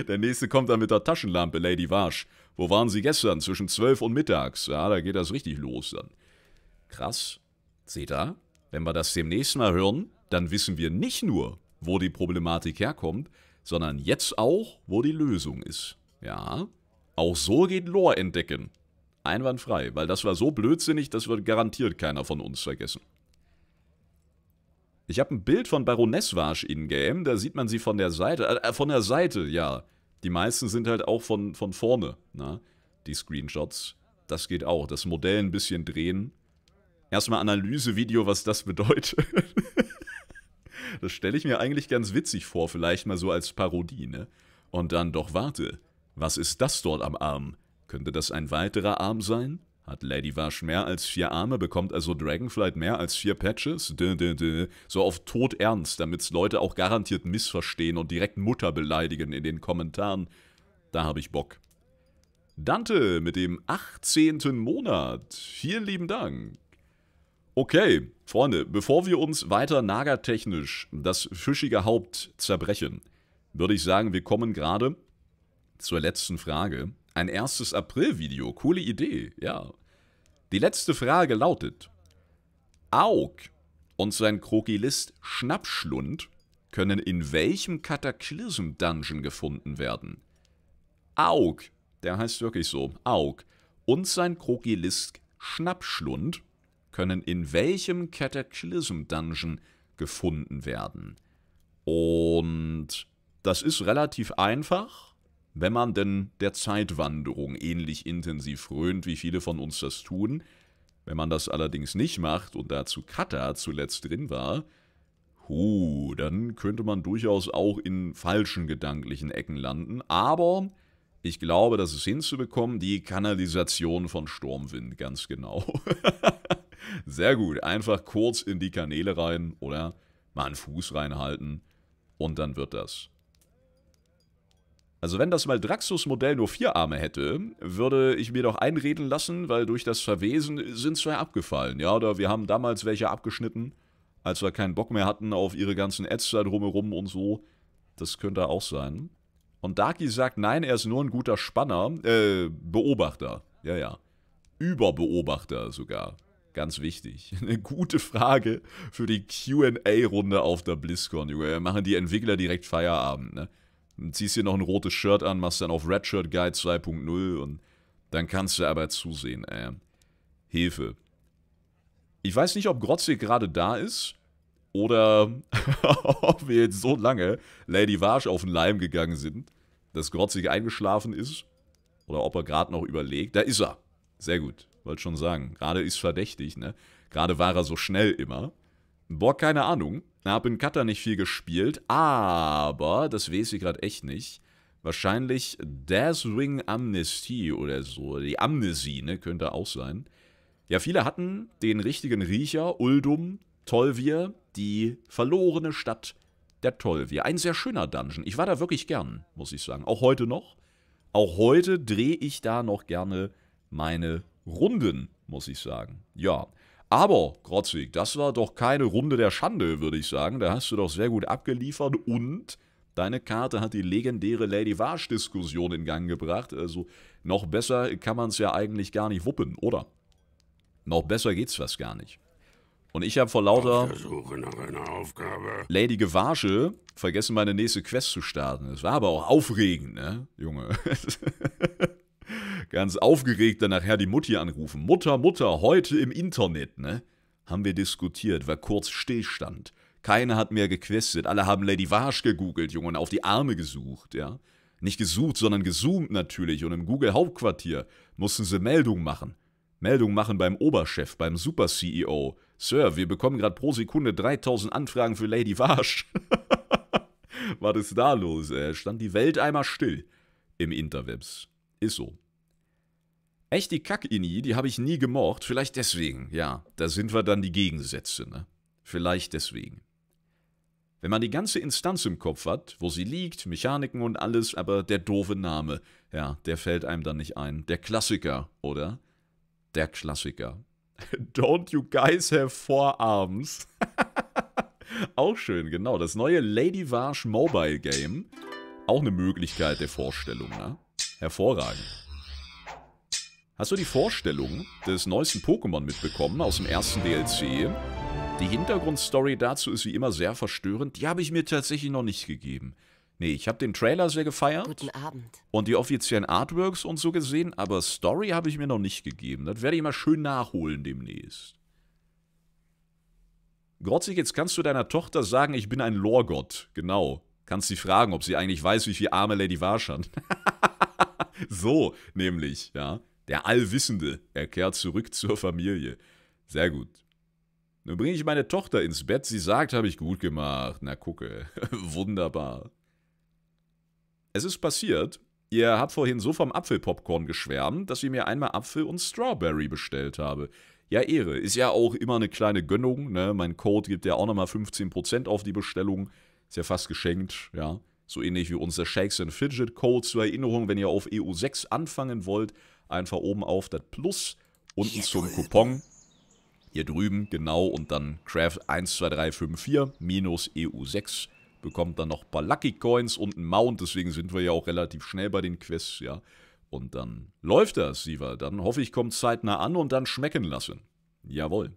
Der nächste kommt dann mit der Taschenlampe, Lady Warsch. Wo waren Sie gestern? Zwischen zwölf und mittags. Ja, da geht das richtig los dann. Krass. Seht ihr? Wenn wir das demnächst mal hören, dann wissen wir nicht nur, wo die Problematik herkommt, sondern jetzt auch, wo die Lösung ist. Ja, auch so geht Lore entdecken. Einwandfrei, weil das war so blödsinnig, das wird garantiert keiner von uns vergessen. Ich habe ein Bild von Baroness Varsch in-game, da sieht man sie von der Seite. Äh, äh, von der Seite, ja. Die meisten sind halt auch von, von vorne, ne? Die Screenshots. Das geht auch. Das Modell ein bisschen drehen. Erstmal Analysevideo, was das bedeutet. das stelle ich mir eigentlich ganz witzig vor, vielleicht mal so als Parodie, ne? Und dann doch warte. Was ist das dort am Arm? Könnte das ein weiterer Arm sein? Hat Lady Vash mehr als vier Arme, bekommt also Dragonflight mehr als vier Patches? Dö, dö, dö. So auf tot ernst, damit's Leute auch garantiert missverstehen und direkt Mutter beleidigen in den Kommentaren. Da habe ich Bock. Dante mit dem 18. Monat. Vielen lieben Dank. Okay, Freunde, bevor wir uns weiter nagertechnisch das fischige Haupt zerbrechen, würde ich sagen, wir kommen gerade zur letzten Frage. Ein erstes April-Video, coole Idee, ja. Die letzte Frage lautet: Aug und sein Krokilist Schnappschlund können in welchem Kataklysm-Dungeon gefunden werden? Aug, der heißt wirklich so, Aug, und sein Krokilist Schnappschlund können in welchem kataklysm dungeon gefunden werden? Und das ist relativ einfach wenn man denn der Zeitwanderung ähnlich intensiv frönt, wie viele von uns das tun. Wenn man das allerdings nicht macht und dazu Kata zuletzt drin war, huh, dann könnte man durchaus auch in falschen gedanklichen Ecken landen. Aber ich glaube, das ist hinzubekommen, die Kanalisation von Sturmwind, ganz genau. Sehr gut, einfach kurz in die Kanäle rein oder mal einen Fuß reinhalten und dann wird das. Also wenn das maldraxus Modell nur vier Arme hätte, würde ich mir doch einreden lassen, weil durch das Verwesen sind zwei abgefallen. Ja, oder wir haben damals welche abgeschnitten, als wir keinen Bock mehr hatten auf ihre ganzen Ätzler drumherum und so. Das könnte auch sein. Und Darky sagt, nein, er ist nur ein guter Spanner, äh, Beobachter. Ja, ja. Überbeobachter sogar. Ganz wichtig. Eine gute Frage für die QA-Runde auf der BlizzCon, Junge. Machen die Entwickler direkt Feierabend, ne? ziehst dir noch ein rotes Shirt an, machst dann auf Redshirt Guide 2.0 und dann kannst du aber zusehen. Äh, Hilfe. Ich weiß nicht, ob Grotzig gerade da ist oder ob wir jetzt so lange Lady Varsch auf den Leim gegangen sind, dass Grotzig eingeschlafen ist oder ob er gerade noch überlegt. Da ist er. Sehr gut. Wollte schon sagen. Gerade ist verdächtig, ne? Gerade war er so schnell immer. Boah, keine Ahnung habe in Katar nicht viel gespielt, aber das weiß ich gerade echt nicht. Wahrscheinlich Deathwing Amnesty oder so. Die Amnesie, ne, könnte auch sein. Ja, viele hatten den richtigen Riecher, Uldum, Tolvir, die verlorene Stadt der Tolvir. Ein sehr schöner Dungeon. Ich war da wirklich gern, muss ich sagen. Auch heute noch. Auch heute drehe ich da noch gerne meine Runden, muss ich sagen. Ja. Aber, Grotzig, das war doch keine Runde der Schande, würde ich sagen. Da hast du doch sehr gut abgeliefert und deine Karte hat die legendäre Lady Warsch-Diskussion in Gang gebracht. Also noch besser kann man es ja eigentlich gar nicht wuppen, oder? Noch besser geht's fast gar nicht. Und ich habe vor lauter Lady Gewasche vergessen, meine nächste Quest zu starten. Es war aber auch aufregend, ne, Junge. ganz aufgeregt dann nachher die Mutti anrufen. Mutter, Mutter, heute im Internet, ne? Haben wir diskutiert, war kurz Stillstand. Keiner hat mehr gequestet, alle haben Lady Varsch gegoogelt, Junge, und auf die Arme gesucht, ja? Nicht gesucht, sondern gesoomt natürlich und im Google-Hauptquartier mussten sie Meldung machen. Meldung machen beim Oberchef, beim Super-CEO. Sir, wir bekommen gerade pro Sekunde 3000 Anfragen für Lady Varsch. Was ist da los? Stand die Welt einmal still im Interwebs. Ist so echt die Kack-Ini, die habe ich nie gemocht. Vielleicht deswegen, ja. Da sind wir dann die Gegensätze, ne? Vielleicht deswegen. Wenn man die ganze Instanz im Kopf hat, wo sie liegt, Mechaniken und alles, aber der doofe Name, ja, der fällt einem dann nicht ein. Der Klassiker, oder? Der Klassiker. Don't you guys have forearms? Auch schön, genau. Das neue Lady Varsh Mobile Game. Auch eine Möglichkeit der Vorstellung, ne? Hervorragend. Hast du die Vorstellung des neuesten Pokémon mitbekommen aus dem ersten DLC? Die Hintergrundstory dazu ist wie immer sehr verstörend. Die habe ich mir tatsächlich noch nicht gegeben. Nee, ich habe den Trailer sehr gefeiert. Guten Abend. Und die offiziellen Artworks und so gesehen, aber Story habe ich mir noch nicht gegeben. Das werde ich mal schön nachholen demnächst. Grotzig, jetzt kannst du deiner Tochter sagen, ich bin ein Lorgott. Genau. Kannst sie fragen, ob sie eigentlich weiß, wie viel arme Lady Warschan. so, nämlich, ja. Der Allwissende, er kehrt zurück zur Familie. Sehr gut. Nun bringe ich meine Tochter ins Bett. Sie sagt, habe ich gut gemacht. Na gucke. Wunderbar. Es ist passiert. Ihr habt vorhin so vom Apfelpopcorn geschwärmt, dass ich mir einmal Apfel und Strawberry bestellt habe. Ja, Ehre. Ist ja auch immer eine kleine Gönnung. Ne? Mein Code gibt ja auch nochmal 15% auf die Bestellung. Ist ja fast geschenkt, ja. So ähnlich wie unser Shakes and Fidget Code zur Erinnerung, wenn ihr auf EU6 anfangen wollt, Einfach oben auf das Plus, unten Hier zum drüben. Coupon. Hier drüben, genau, und dann Craft 1, 2, 3, 5, 4, minus EU6. Bekommt dann noch ein paar Lucky Coins und einen Mount, deswegen sind wir ja auch relativ schnell bei den Quests, ja. Und dann läuft das, Siva. Dann hoffe ich, kommt zeitnah an und dann schmecken lassen. Jawohl.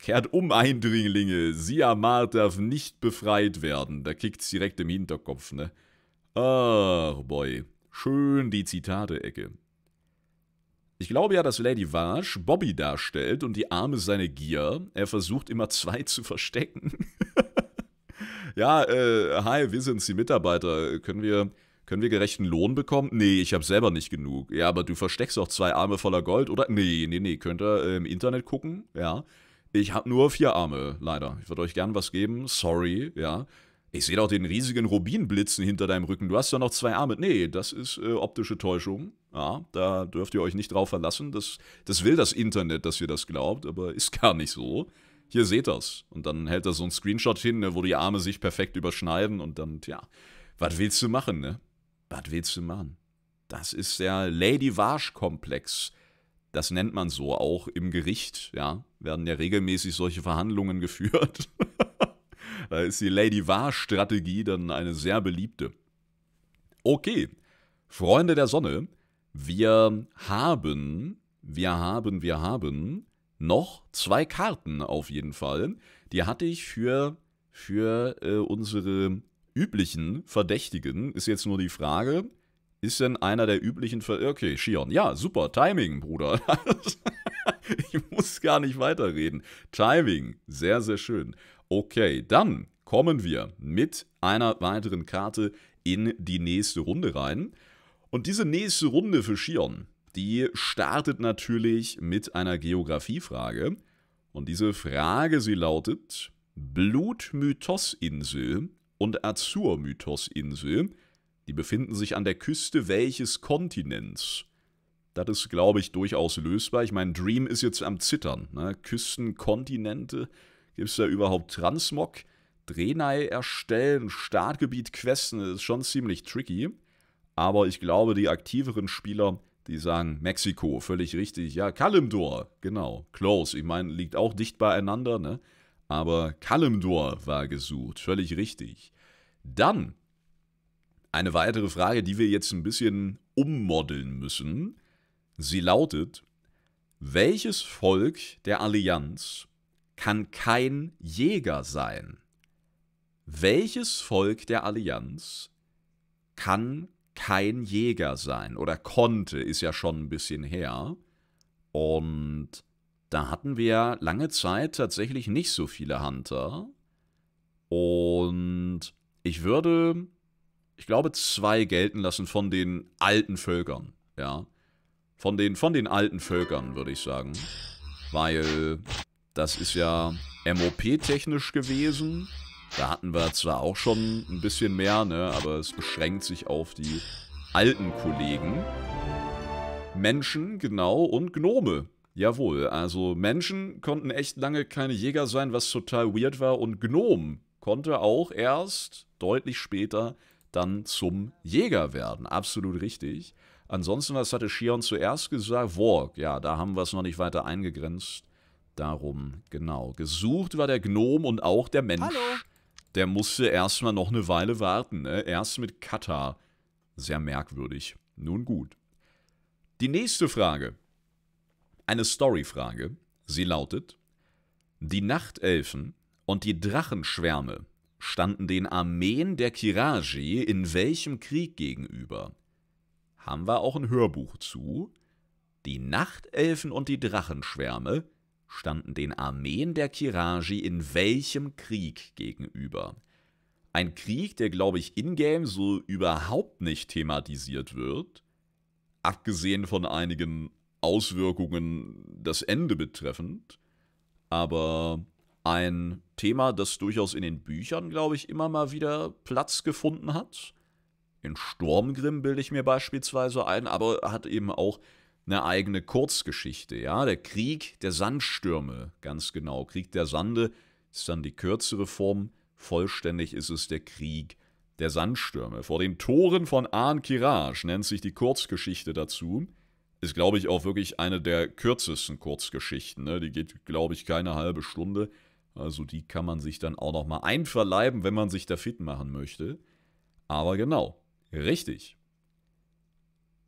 Kehrt um, Eindringlinge. Siamar darf nicht befreit werden. Da kickt's direkt im Hinterkopf, ne? Ach, boy. Schön die Zitate-Ecke. Ich glaube ja, dass Lady Varsh Bobby darstellt und die Arme seine Gier. Er versucht immer zwei zu verstecken. ja, äh, hi, wir sind die Mitarbeiter. Können wir, können wir gerechten Lohn bekommen? Nee, ich habe selber nicht genug. Ja, aber du versteckst auch zwei Arme voller Gold, oder? Nee, nee, nee. Könnt ihr äh, im Internet gucken? Ja. Ich habe nur vier Arme, leider. Ich würde euch gern was geben. Sorry, ja. Ich sehe doch den riesigen Rubinblitzen hinter deinem Rücken. Du hast ja noch zwei Arme. Nee, das ist äh, optische Täuschung. Ja, da dürft ihr euch nicht drauf verlassen. Das, das will das Internet, dass ihr das glaubt, aber ist gar nicht so. Hier seht das. Und dann hält er so einen Screenshot hin, ne, wo die Arme sich perfekt überschneiden und dann, tja, was willst du machen, ne? Was willst du machen? Das ist der Lady Wash-Komplex. Das nennt man so auch im Gericht, ja. Werden ja regelmäßig solche Verhandlungen geführt. Da ist die Lady-War-Strategie dann eine sehr beliebte. Okay, Freunde der Sonne, wir haben, wir haben, wir haben noch zwei Karten auf jeden Fall. Die hatte ich für, für äh, unsere üblichen Verdächtigen. Ist jetzt nur die Frage, ist denn einer der üblichen Ver Okay, Shion. Ja, super. Timing, Bruder. ich muss gar nicht weiterreden. Timing. Sehr, sehr schön. Okay, dann kommen wir mit einer weiteren Karte in die nächste Runde rein. Und diese nächste Runde für Shion, die startet natürlich mit einer Geografiefrage. Und diese Frage, sie lautet, Blutmythosinsel und Azurmythosinsel, die befinden sich an der Küste welches Kontinents? Das ist, glaube ich, durchaus lösbar. Ich meine, Dream ist jetzt am Zittern. Ne? Küstenkontinente, Gibt es da überhaupt Transmog? Drenai erstellen, Startgebiet questen, ist schon ziemlich tricky. Aber ich glaube, die aktiveren Spieler, die sagen Mexiko, völlig richtig. Ja, Kalimdor, genau, close. Ich meine, liegt auch dicht beieinander, ne? Aber Kalimdor war gesucht, völlig richtig. Dann eine weitere Frage, die wir jetzt ein bisschen ummodeln müssen. Sie lautet, welches Volk der Allianz kann kein Jäger sein. Welches Volk der Allianz kann kein Jäger sein oder konnte, ist ja schon ein bisschen her. Und da hatten wir lange Zeit tatsächlich nicht so viele Hunter. Und ich würde, ich glaube, zwei gelten lassen von den alten Völkern, ja. Von den, von den alten Völkern, würde ich sagen. Weil das ist ja MOP-technisch gewesen. Da hatten wir zwar auch schon ein bisschen mehr, ne, aber es beschränkt sich auf die alten Kollegen. Menschen, genau, und Gnome. Jawohl, also Menschen konnten echt lange keine Jäger sein, was total weird war. Und Gnome konnte auch erst deutlich später dann zum Jäger werden. Absolut richtig. Ansonsten, was hatte Shion zuerst gesagt? Worg, ja, da haben wir es noch nicht weiter eingegrenzt. Darum, genau. Gesucht war der Gnom und auch der Mensch. Hallo. Der musste erstmal noch eine Weile warten, ne? Erst mit Katar. Sehr merkwürdig. Nun gut. Die nächste Frage. Eine Storyfrage. Sie lautet: Die Nachtelfen und die Drachenschwärme standen den Armeen der Kiraji in welchem Krieg gegenüber? Haben wir auch ein Hörbuch zu? Die Nachtelfen und die Drachenschwärme standen den Armeen der Kiraji in welchem Krieg gegenüber? Ein Krieg, der, glaube ich, ingame so überhaupt nicht thematisiert wird, abgesehen von einigen Auswirkungen das Ende betreffend, aber ein Thema, das durchaus in den Büchern, glaube ich, immer mal wieder Platz gefunden hat. In Sturmgrim bilde ich mir beispielsweise ein, aber hat eben auch eine eigene Kurzgeschichte. Ja, der Krieg der Sandstürme, ganz genau. Krieg der Sande ist dann die kürzere Form. Vollständig ist es der Krieg der Sandstürme. Vor den Toren von Ahn Kirage nennt sich die Kurzgeschichte dazu. Ist, glaube ich, auch wirklich eine der kürzesten Kurzgeschichten. Ne? Die geht, glaube ich, keine halbe Stunde. Also die kann man sich dann auch nochmal einverleiben, wenn man sich da fit machen möchte. Aber genau, richtig.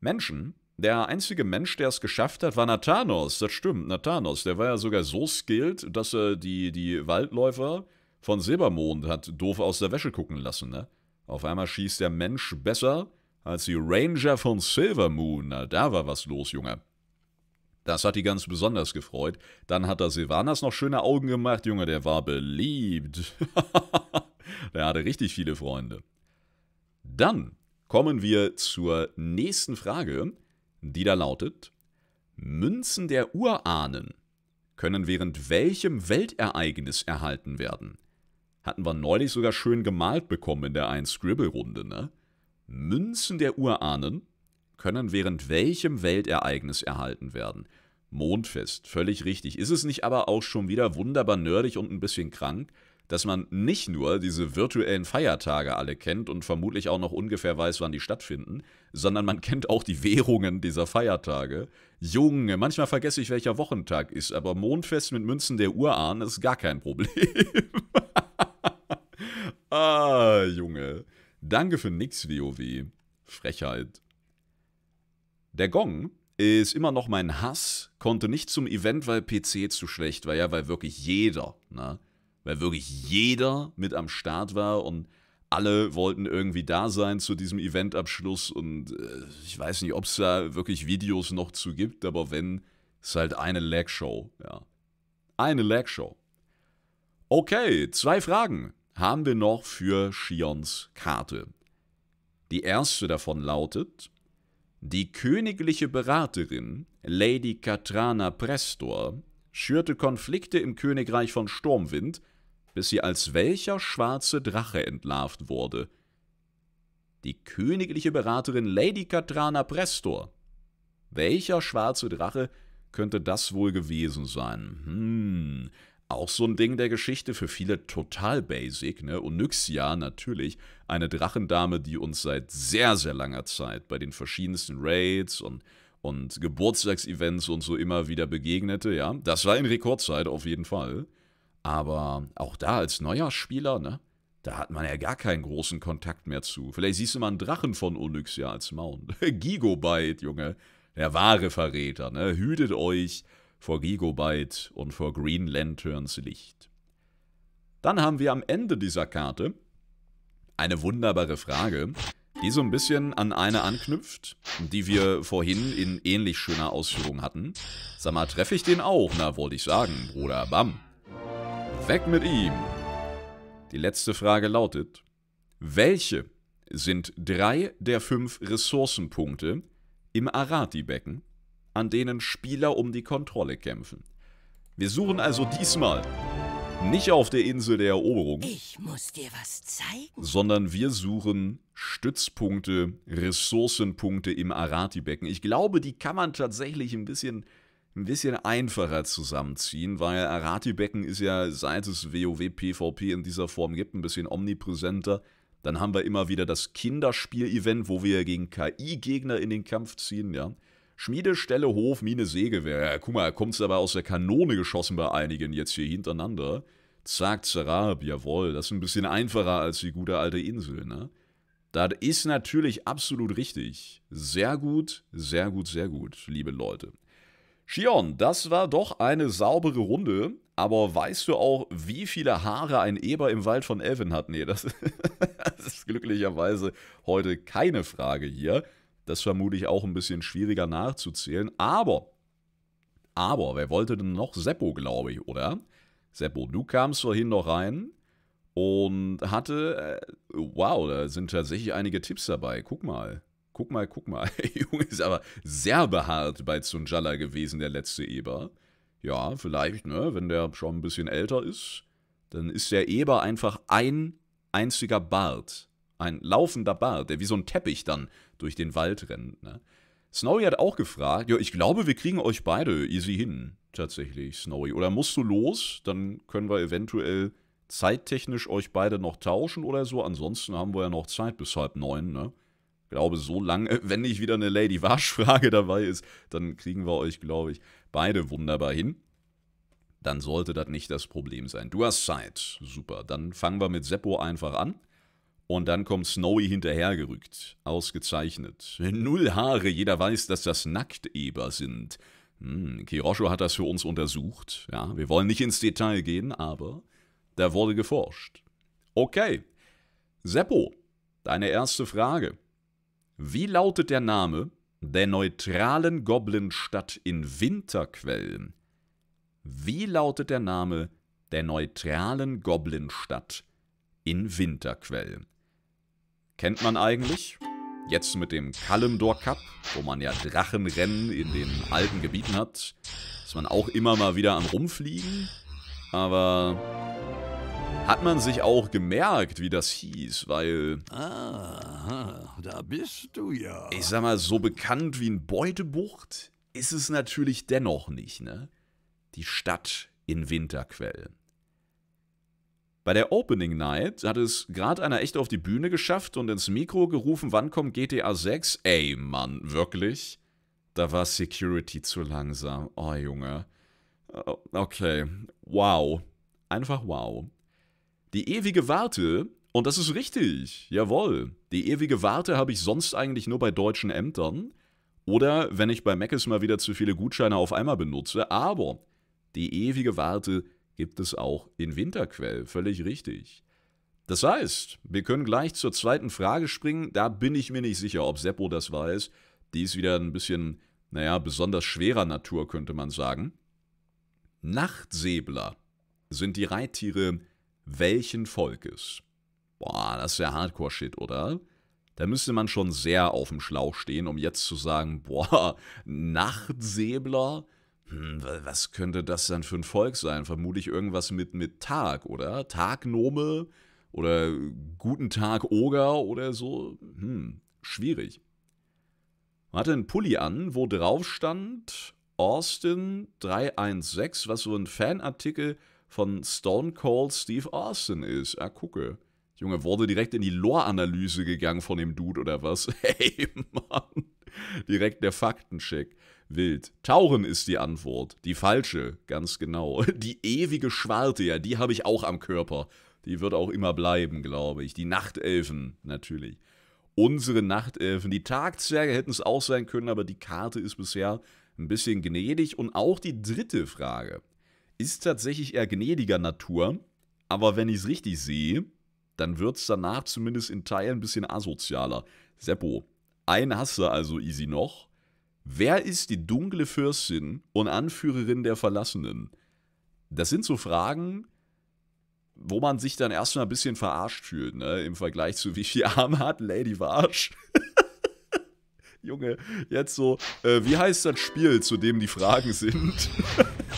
Menschen der einzige Mensch, der es geschafft hat, war Nathanos. Das stimmt, Nathanos. Der war ja sogar so skilled, dass er die, die Waldläufer von Silbermond hat doof aus der Wäsche gucken lassen, ne? Auf einmal schießt der Mensch besser als die Ranger von Silvermoon. Na, da war was los, Junge. Das hat die ganz besonders gefreut. Dann hat der Silvanas noch schöne Augen gemacht, Junge, der war beliebt. der hatte richtig viele Freunde. Dann kommen wir zur nächsten Frage die da lautet: Münzen der Urahnen können während welchem Weltereignis erhalten werden? Hatten wir neulich sogar schön gemalt bekommen in der 1-Scribble-Runde, ne? Münzen der Urahnen können während welchem Weltereignis erhalten werden? Mondfest, völlig richtig. Ist es nicht aber auch schon wieder wunderbar nerdig und ein bisschen krank? dass man nicht nur diese virtuellen Feiertage alle kennt und vermutlich auch noch ungefähr weiß, wann die stattfinden, sondern man kennt auch die Währungen dieser Feiertage. Junge, manchmal vergesse ich, welcher Wochentag ist, aber Mondfest mit Münzen der Urahn ist gar kein Problem. ah, Junge. Danke für nix, WoW. Frechheit. Der Gong ist immer noch mein Hass, konnte nicht zum Event, weil PC zu schlecht war, ja, weil wirklich jeder, ne? weil wirklich jeder mit am Start war und alle wollten irgendwie da sein zu diesem Eventabschluss und äh, ich weiß nicht, ob es da wirklich Videos noch zu gibt, aber wenn, ist halt eine Lagshow, ja. Eine Lagshow. Okay, zwei Fragen haben wir noch für Shions Karte. Die erste davon lautet, die königliche Beraterin Lady Katrana Prestor schürte Konflikte im Königreich von Sturmwind bis sie als welcher schwarze Drache entlarvt wurde. Die königliche Beraterin Lady Katrana Prestor. Welcher schwarze Drache könnte das wohl gewesen sein? Hm, auch so ein Ding der Geschichte für viele total basic, ne? Onyxia natürlich, eine Drachendame, die uns seit sehr, sehr langer Zeit bei den verschiedensten Raids und, und Geburtstagsevents und so immer wieder begegnete, ja. Das war in Rekordzeit auf jeden Fall. Aber auch da als neuer Spieler, ne, da hat man ja gar keinen großen Kontakt mehr zu. Vielleicht siehst du mal einen Drachen von Onyxia als Mount. Gigobyte, Junge. Der wahre Verräter, ne? Hütet euch vor Gigobyte und vor Green Lanterns Licht. Dann haben wir am Ende dieser Karte eine wunderbare Frage, die so ein bisschen an eine anknüpft, die wir vorhin in ähnlich schöner Ausführung hatten. Sag mal, treffe ich den auch? Na, wollte ich sagen, Bruder, bam. Weg mit ihm! Die letzte Frage lautet, welche sind drei der fünf Ressourcenpunkte im Arati-Becken, an denen Spieler um die Kontrolle kämpfen? Wir suchen also diesmal nicht auf der Insel der Eroberung, sondern wir suchen Stützpunkte, Ressourcenpunkte im Arati-Becken. Ich glaube, die kann man tatsächlich ein bisschen ein bisschen einfacher zusammenziehen, weil Arati-Becken ist ja, seit es WoW-PvP in dieser Form gibt, ein bisschen omnipräsenter. Dann haben wir immer wieder das Kinderspiel-Event, wo wir gegen KI-Gegner in den Kampf ziehen, ja. Schmiede, Stelle, Hof, Mine, Sägewehr. Ja, guck mal, kommt's aber aus der Kanone geschossen bei einigen jetzt hier hintereinander. Zack, Zerab, jawohl, das ist ein bisschen einfacher als die gute alte Insel, ne? Das ist natürlich absolut richtig. Sehr gut, sehr gut, sehr gut, liebe Leute. Shion, das war doch eine saubere Runde. Aber weißt du auch, wie viele Haare ein Eber im Wald von Elvin hat? Nee, das, das ist glücklicherweise heute keine Frage hier. Das vermute ich auch ein bisschen schwieriger nachzuzählen. Aber, aber, wer wollte denn noch Seppo, glaube ich, oder? Seppo, du kamst vorhin noch rein und hatte, äh, wow, da sind tatsächlich einige Tipps dabei. Guck mal. Guck mal, guck mal. Junge ist aber sehr behaart bei Zunjala gewesen, der letzte Eber. Ja, vielleicht, ne, wenn der schon ein bisschen älter ist, dann ist der Eber einfach ein einziger Bart. Ein laufender Bart, der wie so ein Teppich dann durch den Wald rennt, ne? Snowy hat auch gefragt, ja, ich glaube, wir kriegen euch beide easy hin, tatsächlich, Snowy. Oder musst du los? Dann können wir eventuell zeittechnisch euch beide noch tauschen oder so. Ansonsten haben wir ja noch Zeit bis halb neun, ne? glaube, so lange, wenn nicht wieder eine Lady Wash-Frage dabei ist, dann kriegen wir euch, glaube ich, beide wunderbar hin. Dann sollte das nicht das Problem sein. Du hast Zeit. Super. Dann fangen wir mit Seppo einfach an. Und dann kommt Snowy hinterhergerückt. Ausgezeichnet. Null Haare, jeder weiß, dass das Nackteber sind. Hm, Kirosho hat das für uns untersucht. Ja, wir wollen nicht ins Detail gehen, aber da wurde geforscht. Okay. Seppo, deine erste Frage. Wie lautet der Name der neutralen Goblinstadt in Winterquell? Wie lautet der Name der neutralen Goblinstadt in Winterquell? Kennt man eigentlich? Jetzt mit dem Kalimdor Cup, wo man ja Drachenrennen in den alten Gebieten hat, ist man auch immer mal wieder am Rumfliegen. Aber hat man sich auch gemerkt, wie das hieß, weil... Ah, da bist du ja. Ich sag mal, so bekannt wie ein Beutebucht ist es natürlich dennoch nicht, ne? Die Stadt in Winterquell. Bei der Opening Night hat es gerade einer echt auf die Bühne geschafft und ins Mikro gerufen, wann kommt GTA 6? Ey, Mann, wirklich? Da war Security zu langsam. Oh, Junge. Okay, wow. Einfach wow. Die ewige Warte, und das ist richtig, jawohl, die ewige Warte habe ich sonst eigentlich nur bei deutschen Ämtern oder wenn ich bei Meckes mal wieder zu viele Gutscheine auf einmal benutze, aber die ewige Warte gibt es auch in Winterquell, völlig richtig. Das heißt, wir können gleich zur zweiten Frage springen, da bin ich mir nicht sicher, ob Seppo das weiß, die ist wieder ein bisschen, naja, besonders schwerer Natur, könnte man sagen. Nachtsäbler sind die Reittiere welchen Volkes? Boah, das ist ja Hardcore-Shit, oder? Da müsste man schon sehr auf dem Schlauch stehen, um jetzt zu sagen, boah, Nachtsäbler? Hm, was könnte das dann für ein Volk sein? Vermutlich irgendwas mit, mit Tag, oder? Tagnome? Oder Guten Tag, Oger? Oder so? Hm, schwierig. Man hatte einen Pulli an, wo drauf stand Austin 316, was so ein Fanartikel von Stone Cold Steve Austin ist. Ah, gucke. Junge, wurde direkt in die Lore-Analyse gegangen von dem Dude oder was? Hey, Mann. Direkt der Faktencheck. Wild. Tauchen ist die Antwort. Die falsche, ganz genau. Die ewige Schwarte, ja, die habe ich auch am Körper. Die wird auch immer bleiben, glaube ich. Die Nachtelfen, natürlich. Unsere Nachtelfen. Die Tagzwerge hätten es auch sein können, aber die Karte ist bisher ein bisschen gnädig. Und auch die dritte Frage ist tatsächlich eher gnädiger Natur. Aber wenn ich es richtig sehe, dann wird es danach zumindest in Teilen ein bisschen asozialer. Seppo, einen hast du also easy noch. Wer ist die dunkle Fürstin und Anführerin der Verlassenen? Das sind so Fragen, wo man sich dann erstmal ein bisschen verarscht fühlt, ne? Im Vergleich zu wie viel Arme hat Lady Varsch. Junge, jetzt so, äh, wie heißt das Spiel, zu dem die Fragen sind?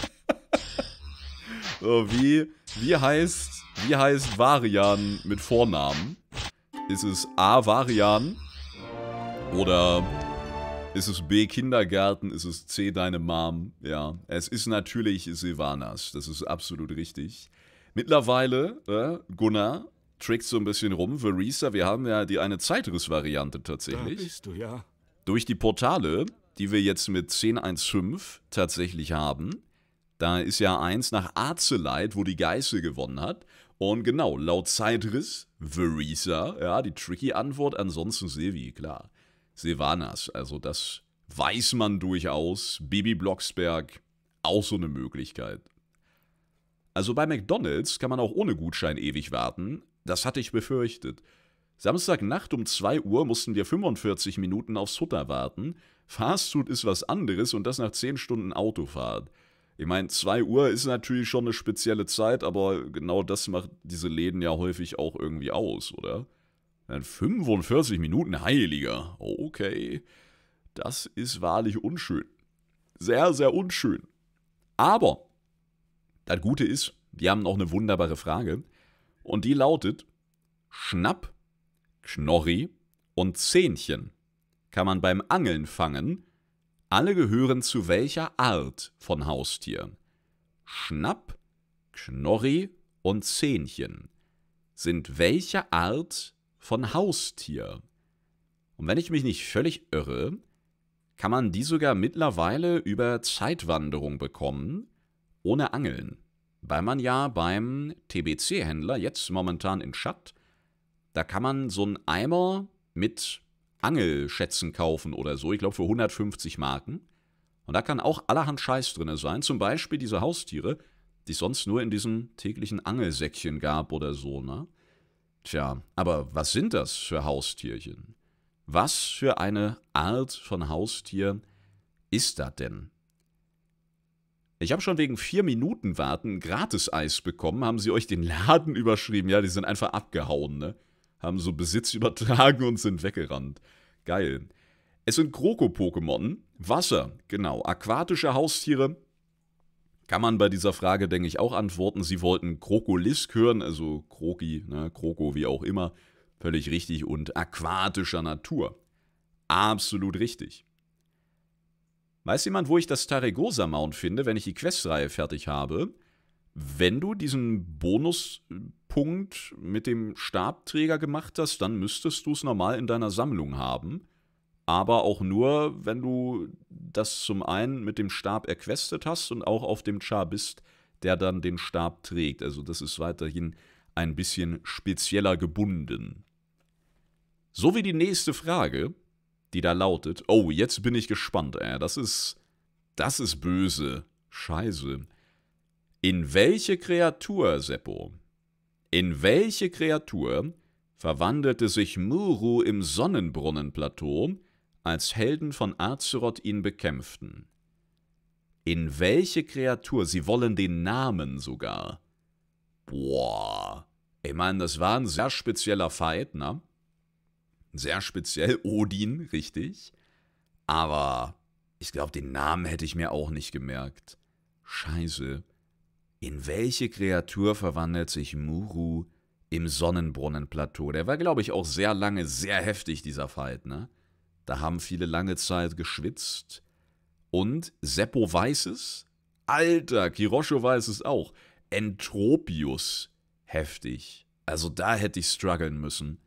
Äh, wie, wie heißt, wie heißt Varian mit Vornamen? Ist es A. Varian? Oder ist es B. Kindergarten? Ist es C. Deine Mom? Ja, es ist natürlich Sivanas. Das ist absolut richtig. Mittlerweile, äh, Gunnar trickt so ein bisschen rum. Verisa, wir haben ja die eine Zeitriss-Variante tatsächlich. Da bist du, ja. Durch die Portale, die wir jetzt mit 10.1.5 tatsächlich haben, da ist ja eins nach Arzeleit, wo die Geißel gewonnen hat. Und genau, laut Zeitris, Verisa, ja, die tricky Antwort, ansonsten Sevi, klar. Sevanas, also das weiß man durchaus. Bibi Blocksberg, auch so eine Möglichkeit. Also bei McDonalds kann man auch ohne Gutschein ewig warten. Das hatte ich befürchtet. Samstagnacht um 2 Uhr mussten wir 45 Minuten aufs Futter warten. Fastfood ist was anderes und das nach 10 Stunden Autofahrt. Ich meine, 2 Uhr ist natürlich schon eine spezielle Zeit, aber genau das macht diese Läden ja häufig auch irgendwie aus, oder? 45 Minuten Heiliger. Okay. Das ist wahrlich unschön. Sehr, sehr unschön. Aber das Gute ist, wir haben noch eine wunderbare Frage. Und die lautet: Schnapp, Knorri und Zähnchen kann man beim Angeln fangen alle gehören zu welcher Art von Haustier? Schnapp, Knorri und Zähnchen sind welche Art von Haustier? Und wenn ich mich nicht völlig irre, kann man die sogar mittlerweile über Zeitwanderung bekommen, ohne Angeln, weil man ja beim TBC-Händler, jetzt momentan in Schatt, da kann man so einen Eimer mit Angelschätzen kaufen oder so, ich glaube für 150 Marken. Und da kann auch allerhand Scheiß drin sein, zum Beispiel diese Haustiere, die es sonst nur in diesen täglichen Angelsäckchen gab oder so, ne? Tja, aber was sind das für Haustierchen? Was für eine Art von Haustier ist das denn? Ich habe schon wegen vier Minuten warten Gratis-Eis bekommen, haben sie euch den Laden überschrieben. Ja, die sind einfach abgehauen, ne? haben so Besitz übertragen und sind weggerannt. Geil. Es sind Kroko-Pokémon, Wasser, genau, aquatische Haustiere. Kann man bei dieser Frage, denke ich, auch antworten. Sie wollten Krokolisk hören, also Kroki, ne, Kroko, wie auch immer. Völlig richtig und aquatischer Natur. Absolut richtig. Weiß jemand, wo ich das Taregosa Mount finde, wenn ich die Questreihe fertig habe? Wenn du diesen Bonuspunkt mit dem Stabträger gemacht hast, dann müsstest du es normal in deiner Sammlung haben. Aber auch nur, wenn du das zum einen mit dem Stab erquestet hast und auch auf dem Char bist, der dann den Stab trägt. Also das ist weiterhin ein bisschen spezieller gebunden. So wie die nächste Frage, die da lautet, oh, jetzt bin ich gespannt, ey, das ist, das ist böse, scheiße. In welche Kreatur, Seppo, in welche Kreatur verwandelte sich Muru im Sonnenbrunnenplateau, als Helden von Azeroth ihn bekämpften? In welche Kreatur? Sie wollen den Namen sogar. Boah. Ich meine, das war ein sehr spezieller Fight, ne? Sehr speziell. Odin, richtig. Aber ich glaube, den Namen hätte ich mir auch nicht gemerkt. Scheiße. In welche Kreatur verwandelt sich Muru im Sonnenbrunnenplateau? Der war, glaube ich, auch sehr lange sehr heftig, dieser Fight, ne? Da haben viele lange Zeit geschwitzt. Und Seppo weiß es. Alter, Kirosho weiß es auch. Entropius. Heftig. Also da hätte ich strugglen müssen.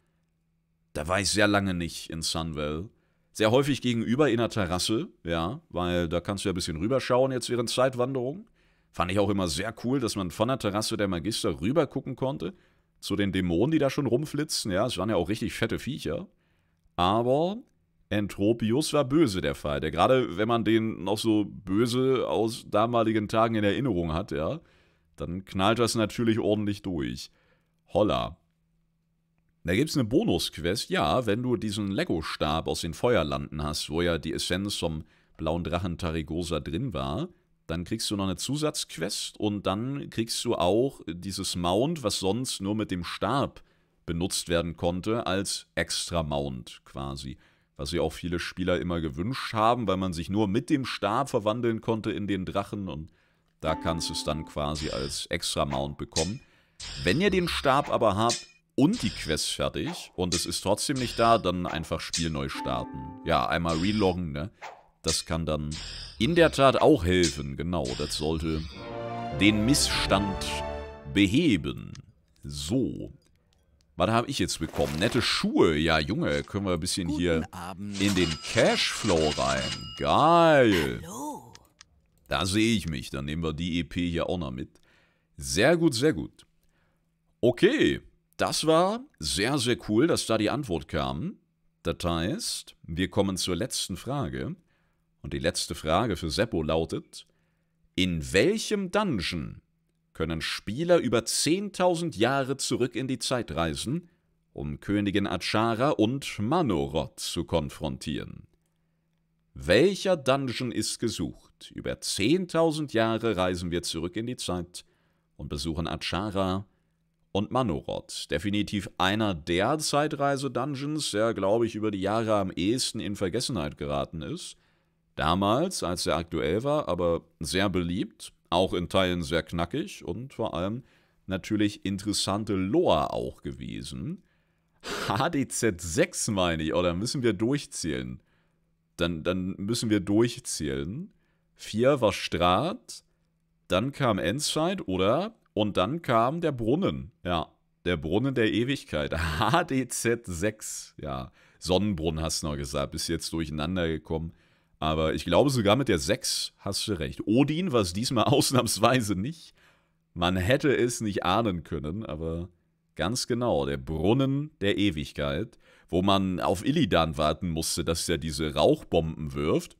Da war ich sehr lange nicht in Sunwell. Sehr häufig gegenüber in der Terrasse, ja, weil da kannst du ja ein bisschen rüberschauen jetzt während Zeitwanderung. Fand ich auch immer sehr cool, dass man von der Terrasse der Magister rüber gucken konnte. Zu den Dämonen, die da schon rumflitzen. Ja, es waren ja auch richtig fette Viecher. Aber Entropius war böse der Fall. Der gerade, wenn man den noch so böse aus damaligen Tagen in Erinnerung hat, ja, dann knallt das natürlich ordentlich durch. Holla. Da gibt es eine Bonusquest, ja, wenn du diesen Lego-Stab aus den Feuerlanden hast, wo ja die Essenz vom blauen Drachen Tarigosa drin war, dann kriegst du noch eine Zusatzquest und dann kriegst du auch dieses Mount, was sonst nur mit dem Stab benutzt werden konnte, als extra Mount quasi. Was sich auch viele Spieler immer gewünscht haben, weil man sich nur mit dem Stab verwandeln konnte in den Drachen und da kannst du es dann quasi als extra Mount bekommen. Wenn ihr den Stab aber habt und die Quest fertig und es ist trotzdem nicht da, dann einfach Spiel neu starten. Ja, einmal reloggen, ne? Das kann dann in der Tat auch helfen. Genau, das sollte den Missstand beheben. So. Was habe ich jetzt bekommen? Nette Schuhe. Ja, Junge, können wir ein bisschen Guten hier Abend. in den Cashflow rein. Geil. Hallo. Da sehe ich mich. Dann nehmen wir die EP hier auch noch mit. Sehr gut, sehr gut. Okay, das war sehr, sehr cool, dass da die Antwort kam. Das heißt, wir kommen zur letzten Frage. Und die letzte Frage für Seppo lautet, in welchem Dungeon können Spieler über 10.000 Jahre zurück in die Zeit reisen, um Königin Achara und Manoroth zu konfrontieren? Welcher Dungeon ist gesucht? Über 10.000 Jahre reisen wir zurück in die Zeit und besuchen Achara und Manoroth. Definitiv einer der Zeitreise-Dungeons, der, glaube ich, über die Jahre am ehesten in Vergessenheit geraten ist. Damals, als er aktuell war, aber sehr beliebt, auch in Teilen sehr knackig und vor allem natürlich interessante Lore auch gewesen. HDZ6 meine ich, oder oh, müssen wir durchzählen? Dann, dann müssen wir durchzählen. 4 war Strat, dann kam Endzeit, oder? Und dann kam der Brunnen, ja. Der Brunnen der Ewigkeit, HDZ6, ja. Sonnenbrunnen hast du noch gesagt, bist jetzt durcheinander gekommen. Aber ich glaube, sogar mit der 6 hast du recht. Odin war es diesmal ausnahmsweise nicht. Man hätte es nicht ahnen können, aber ganz genau, der Brunnen der Ewigkeit, wo man auf Illidan warten musste, dass er diese Rauchbomben wirft,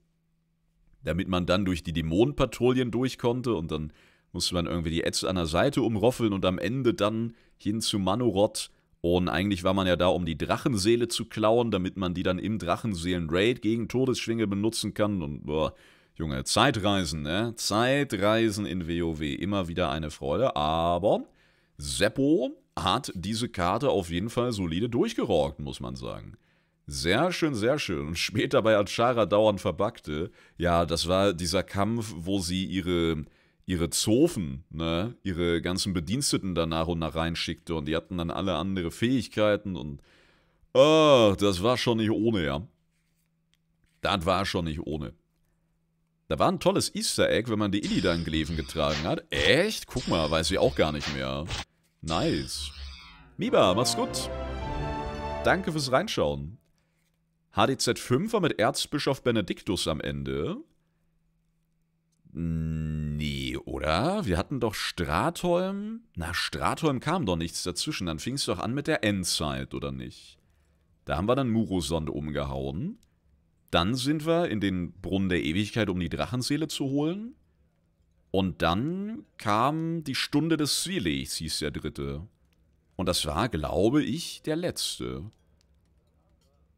damit man dann durch die Dämonenpatrouillen durch konnte und dann musste man irgendwie die Ätze an der Seite umroffeln und am Ende dann hin zu Manoroth und eigentlich war man ja da, um die Drachenseele zu klauen, damit man die dann im Drachenseelen-Raid gegen Todesschwinge benutzen kann. Und boah, Junge, Zeitreisen, ne? Zeitreisen in WoW, immer wieder eine Freude. Aber Seppo hat diese Karte auf jeden Fall solide durchgerockt, muss man sagen. Sehr schön, sehr schön. Und später bei Achara dauernd verbackte. Ja, das war dieser Kampf, wo sie ihre ihre Zofen, ne, ihre ganzen Bediensteten da nach und nach reinschickte und die hatten dann alle andere Fähigkeiten und oh, das war schon nicht ohne, ja. Das war schon nicht ohne. Da war ein tolles Easter Egg, wenn man die Illy da in Gleven getragen hat. Echt? Guck mal, weiß ich auch gar nicht mehr. Nice. Miba, mach's gut. Danke fürs Reinschauen. HDZ5 war mit Erzbischof Benediktus am Ende. Nee, oder? Wir hatten doch Stratholm. Na, Stratholm kam doch nichts dazwischen. Dann fing es doch an mit der Endzeit, oder nicht? Da haben wir dann Murosond umgehauen. Dann sind wir in den Brunnen der Ewigkeit, um die Drachenseele zu holen. Und dann kam die Stunde des Zwielichts, hieß der dritte. Und das war, glaube ich, der letzte.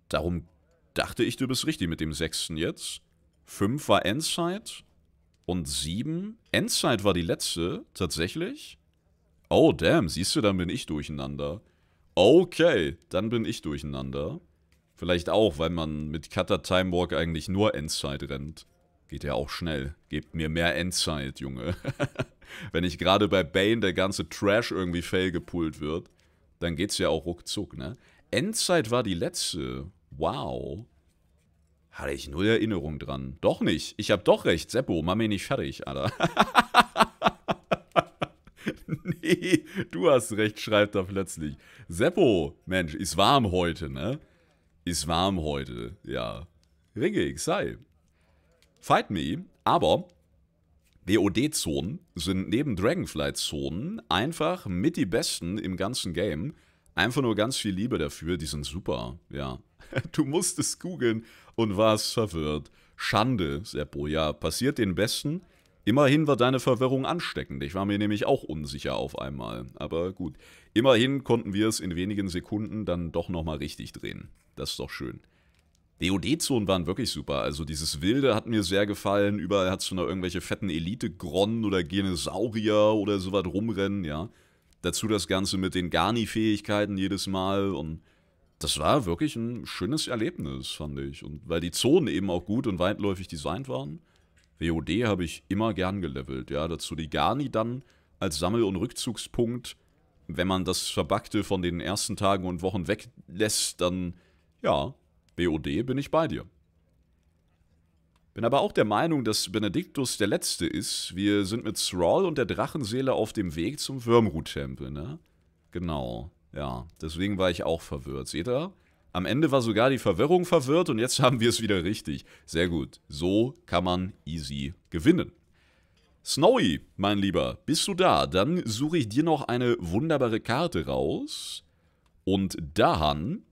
Darum dachte ich, du bist richtig mit dem sechsten jetzt. Fünf war Endzeit und 7. Endzeit war die letzte, tatsächlich. Oh, damn, siehst du, dann bin ich durcheinander. Okay, dann bin ich durcheinander. Vielleicht auch, weil man mit Cutter Time Walk eigentlich nur Endzeit rennt. Geht ja auch schnell. Gebt mir mehr Endzeit, Junge. Wenn ich gerade bei Bane der ganze Trash irgendwie fail gepult wird, dann geht's ja auch ruckzuck, ne? Endzeit war die letzte. Wow. Hatte ich null Erinnerung dran. Doch nicht. Ich habe doch recht. Seppo, mach mich nicht fertig, Alter. nee, du hast recht, schreibt er plötzlich. Seppo, Mensch, ist warm heute, ne? Ist warm heute, ja. Ringig, sei. Fight me, aber WOD-Zonen sind neben Dragonflight-Zonen einfach mit die besten im ganzen Game. Einfach nur ganz viel Liebe dafür, die sind super, ja. Du musstest googeln und warst verwirrt. Schande, Seppo, ja, passiert den Besten. Immerhin war deine Verwirrung ansteckend. Ich war mir nämlich auch unsicher auf einmal. Aber gut, immerhin konnten wir es in wenigen Sekunden dann doch nochmal richtig drehen. Das ist doch schön. DOD-Zonen waren wirklich super. Also dieses Wilde hat mir sehr gefallen. Überall hat es noch irgendwelche fetten Elite-Gronnen oder Genesaurier oder sowas rumrennen, ja. Dazu das Ganze mit den Garni-Fähigkeiten jedes Mal und das war wirklich ein schönes Erlebnis, fand ich. Und weil die Zonen eben auch gut und weitläufig designt waren. WOD habe ich immer gern gelevelt, ja. Dazu die Garni dann als Sammel- und Rückzugspunkt. Wenn man das Verbackte von den ersten Tagen und Wochen weglässt, dann, ja, WOD bin ich bei dir. Bin aber auch der Meinung, dass Benediktus der Letzte ist. Wir sind mit Thrall und der Drachenseele auf dem Weg zum Würmruh-Tempel, ne? Genau. Ja, deswegen war ich auch verwirrt. Seht ihr? Am Ende war sogar die Verwirrung verwirrt und jetzt haben wir es wieder richtig. Sehr gut. So kann man easy gewinnen. Snowy, mein Lieber, bist du da? Dann suche ich dir noch eine wunderbare Karte raus. Und dahan,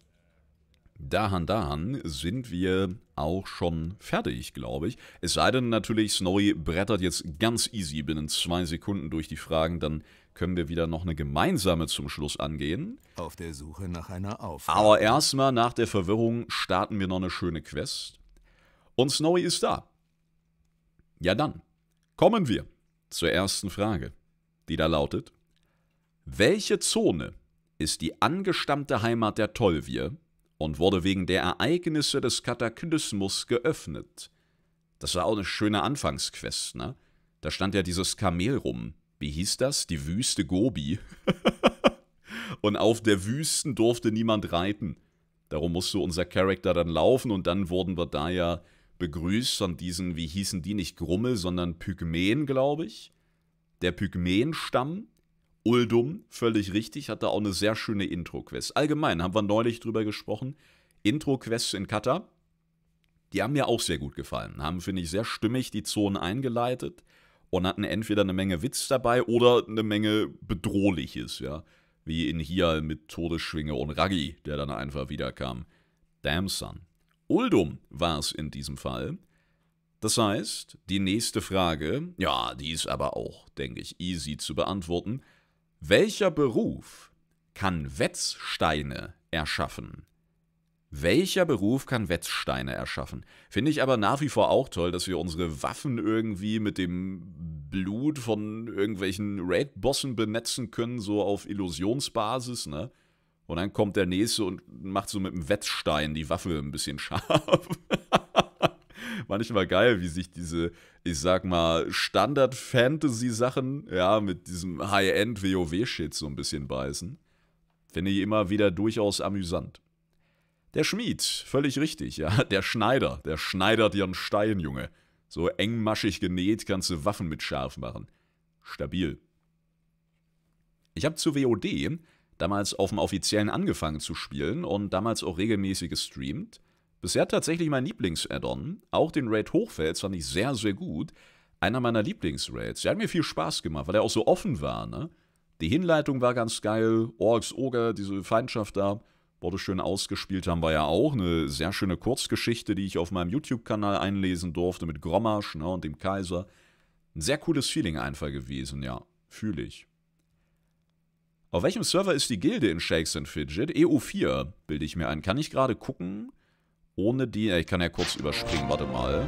dahan, dahan sind wir auch schon fertig, glaube ich. Es sei denn natürlich, Snowy brettert jetzt ganz easy binnen zwei Sekunden durch die Fragen, dann können wir wieder noch eine gemeinsame zum Schluss angehen. Auf der Suche nach einer Aufgabe. Aber erstmal nach der Verwirrung starten wir noch eine schöne Quest. Und Snowy ist da. Ja dann, kommen wir zur ersten Frage, die da lautet: Welche Zone ist die angestammte Heimat der Tolvier und wurde wegen der Ereignisse des Kataklysmus geöffnet? Das war auch eine schöne Anfangsquest, ne? Da stand ja dieses Kamel rum wie hieß das? Die Wüste Gobi. und auf der Wüsten durfte niemand reiten. Darum musste unser Charakter dann laufen und dann wurden wir da ja begrüßt von diesen, wie hießen die, nicht Grummel, sondern Pygmäen, glaube ich. Der Pygmäenstamm, Uldum, völlig richtig, hat da auch eine sehr schöne Intro-Quest. Allgemein haben wir neulich drüber gesprochen. Intro-Quests in Katar, die haben mir auch sehr gut gefallen. Haben, finde ich, sehr stimmig die Zonen eingeleitet und hatten entweder eine Menge Witz dabei oder eine Menge Bedrohliches, ja. Wie in Hial mit Todesschwinge und Raggi, der dann einfach wiederkam. Damn son. Uldum war es in diesem Fall. Das heißt, die nächste Frage, ja, die ist aber auch, denke ich, easy zu beantworten. Welcher Beruf kann Wetzsteine erschaffen? Welcher Beruf kann Wetzsteine erschaffen? Finde ich aber nach wie vor auch toll, dass wir unsere Waffen irgendwie mit dem Blut von irgendwelchen Raid-Bossen benetzen können, so auf Illusionsbasis, ne? Und dann kommt der nächste und macht so mit dem Wetzstein die Waffe ein bisschen scharf. Manchmal geil, wie sich diese, ich sag mal, Standard-Fantasy-Sachen, ja, mit diesem High-End-WoW-Shit so ein bisschen beißen. Finde ich immer wieder durchaus amüsant. Der Schmied, völlig richtig, ja. Der Schneider, der schneidert dir einen Stein, Junge. So engmaschig genäht kannst du Waffen mit scharf machen. Stabil. Ich habe zu WOD damals auf dem offiziellen angefangen zu spielen und damals auch regelmäßig gestreamt. Bisher tatsächlich mein Lieblings-Add-on. Auch den Raid Hochfels fand ich sehr, sehr gut. Einer meiner Lieblings-Raids. Der hat mir viel Spaß gemacht, weil er auch so offen war, ne? Die Hinleitung war ganz geil. Orks, Oger, diese Feindschaft da. Wurde schön ausgespielt haben wir ja auch. Eine sehr schöne Kurzgeschichte, die ich auf meinem YouTube-Kanal einlesen durfte mit Grommasch ne, und dem Kaiser. Ein sehr cooles Feeling einfach gewesen, ja. Fühle ich. Auf welchem Server ist die Gilde in Shakes and Fidget? EU4 bilde ich mir ein. Kann ich gerade gucken? Ohne die... Äh, ich kann ja kurz überspringen, warte mal.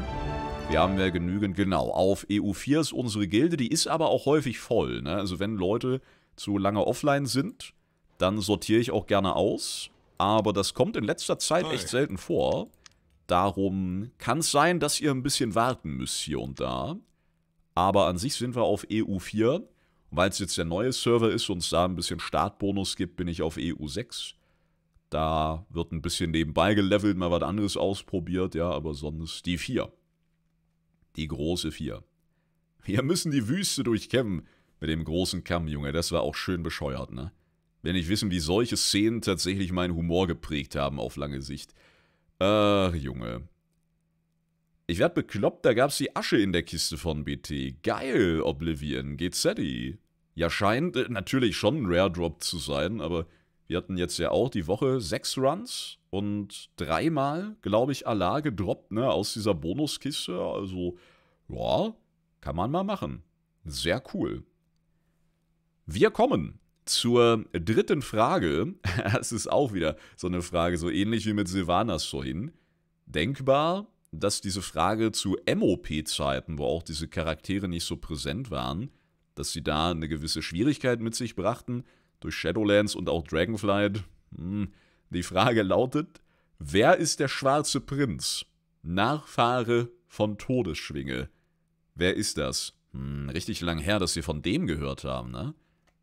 Wir haben ja genügend... Genau, auf EU4 ist unsere Gilde. Die ist aber auch häufig voll. Ne? Also wenn Leute zu lange offline sind, dann sortiere ich auch gerne aus. Aber das kommt in letzter Zeit echt selten vor. Darum kann es sein, dass ihr ein bisschen warten müsst hier und da. Aber an sich sind wir auf EU4. Weil es jetzt der neue Server ist und es da ein bisschen Startbonus gibt, bin ich auf EU6. Da wird ein bisschen nebenbei gelevelt, mal was anderes ausprobiert, ja, aber sonst die 4. Die große 4. Wir müssen die Wüste durchkämmen mit dem großen Kamm, Junge. Das war auch schön bescheuert, ne? Wenn ich wissen, wie solche Szenen tatsächlich meinen Humor geprägt haben auf lange Sicht. Ach, Junge. Ich werd bekloppt, da gab's die Asche in der Kiste von BT. Geil, Oblivion, geht's GZI. Ja, scheint äh, natürlich schon ein Rare Drop zu sein, aber wir hatten jetzt ja auch die Woche sechs Runs und dreimal, glaube ich, Allah gedroppt, ne, aus dieser Bonuskiste. Also, ja, kann man mal machen. Sehr cool. Wir kommen zur dritten Frage, das ist auch wieder so eine Frage, so ähnlich wie mit Silvanas vorhin. Denkbar, dass diese Frage zu MOP-Zeiten, wo auch diese Charaktere nicht so präsent waren, dass sie da eine gewisse Schwierigkeit mit sich brachten, durch Shadowlands und auch Dragonflight. Hm, die Frage lautet, wer ist der schwarze Prinz? Nachfahre von Todesschwinge. Wer ist das? Hm, richtig lang her, dass wir von dem gehört haben, ne?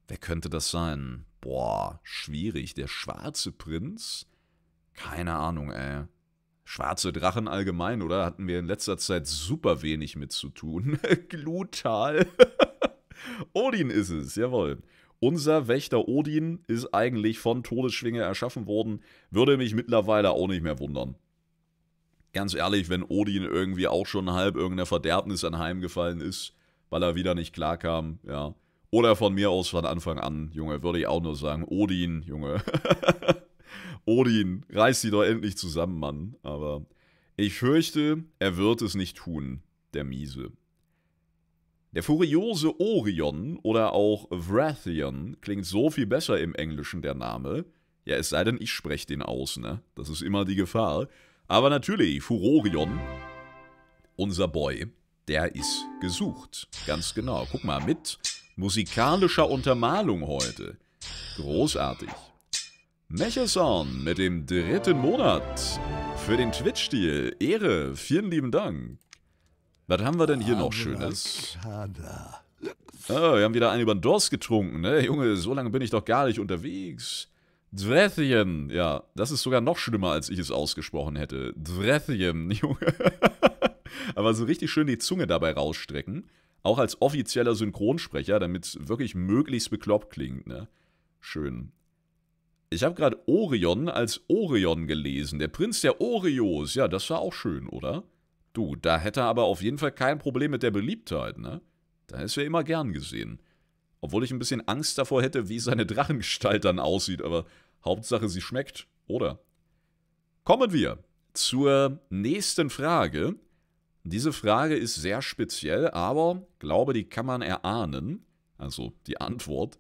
Wer könnte das sein? Boah, schwierig. Der schwarze Prinz? Keine Ahnung, ey. Schwarze Drachen allgemein, oder? Hatten wir in letzter Zeit super wenig mit zu tun. Glutal. Odin ist es, jawohl. Unser Wächter Odin ist eigentlich von Todesschwinge erschaffen worden. Würde mich mittlerweile auch nicht mehr wundern. Ganz ehrlich, wenn Odin irgendwie auch schon halb irgendeiner Verderbnis anheimgefallen ist, weil er wieder nicht klarkam, ja, oder von mir aus von Anfang an, Junge, würde ich auch nur sagen, Odin, Junge. Odin, reiß sie doch endlich zusammen, Mann. Aber ich fürchte, er wird es nicht tun, der Miese. Der furiose Orion oder auch Vrathion klingt so viel besser im Englischen, der Name. Ja, es sei denn, ich spreche den aus, ne? Das ist immer die Gefahr. Aber natürlich, Furorion, unser Boy der ist gesucht. Ganz genau. Guck mal, mit musikalischer Untermalung heute. Großartig. Mecherson mit dem dritten Monat für den Twitch-Stil. Ehre, vielen lieben Dank. Was haben wir denn hier noch Schönes? Oh, wir haben wieder einen über den Durst getrunken, ne? Junge, so lange bin ich doch gar nicht unterwegs. Drethian, ja, das ist sogar noch schlimmer, als ich es ausgesprochen hätte. Drethian, Junge. Aber so richtig schön die Zunge dabei rausstrecken. Auch als offizieller Synchronsprecher, damit es wirklich möglichst bekloppt klingt, ne? Schön. Ich habe gerade Orion als Orion gelesen. Der Prinz der Oreos. Ja, das war auch schön, oder? Du, da hätte er aber auf jeden Fall kein Problem mit der Beliebtheit, ne? Da ist er immer gern gesehen. Obwohl ich ein bisschen Angst davor hätte, wie seine Drachengestalt dann aussieht, aber Hauptsache sie schmeckt, oder? Kommen wir zur nächsten Frage. Diese Frage ist sehr speziell, aber glaube, die kann man erahnen. Also die Antwort.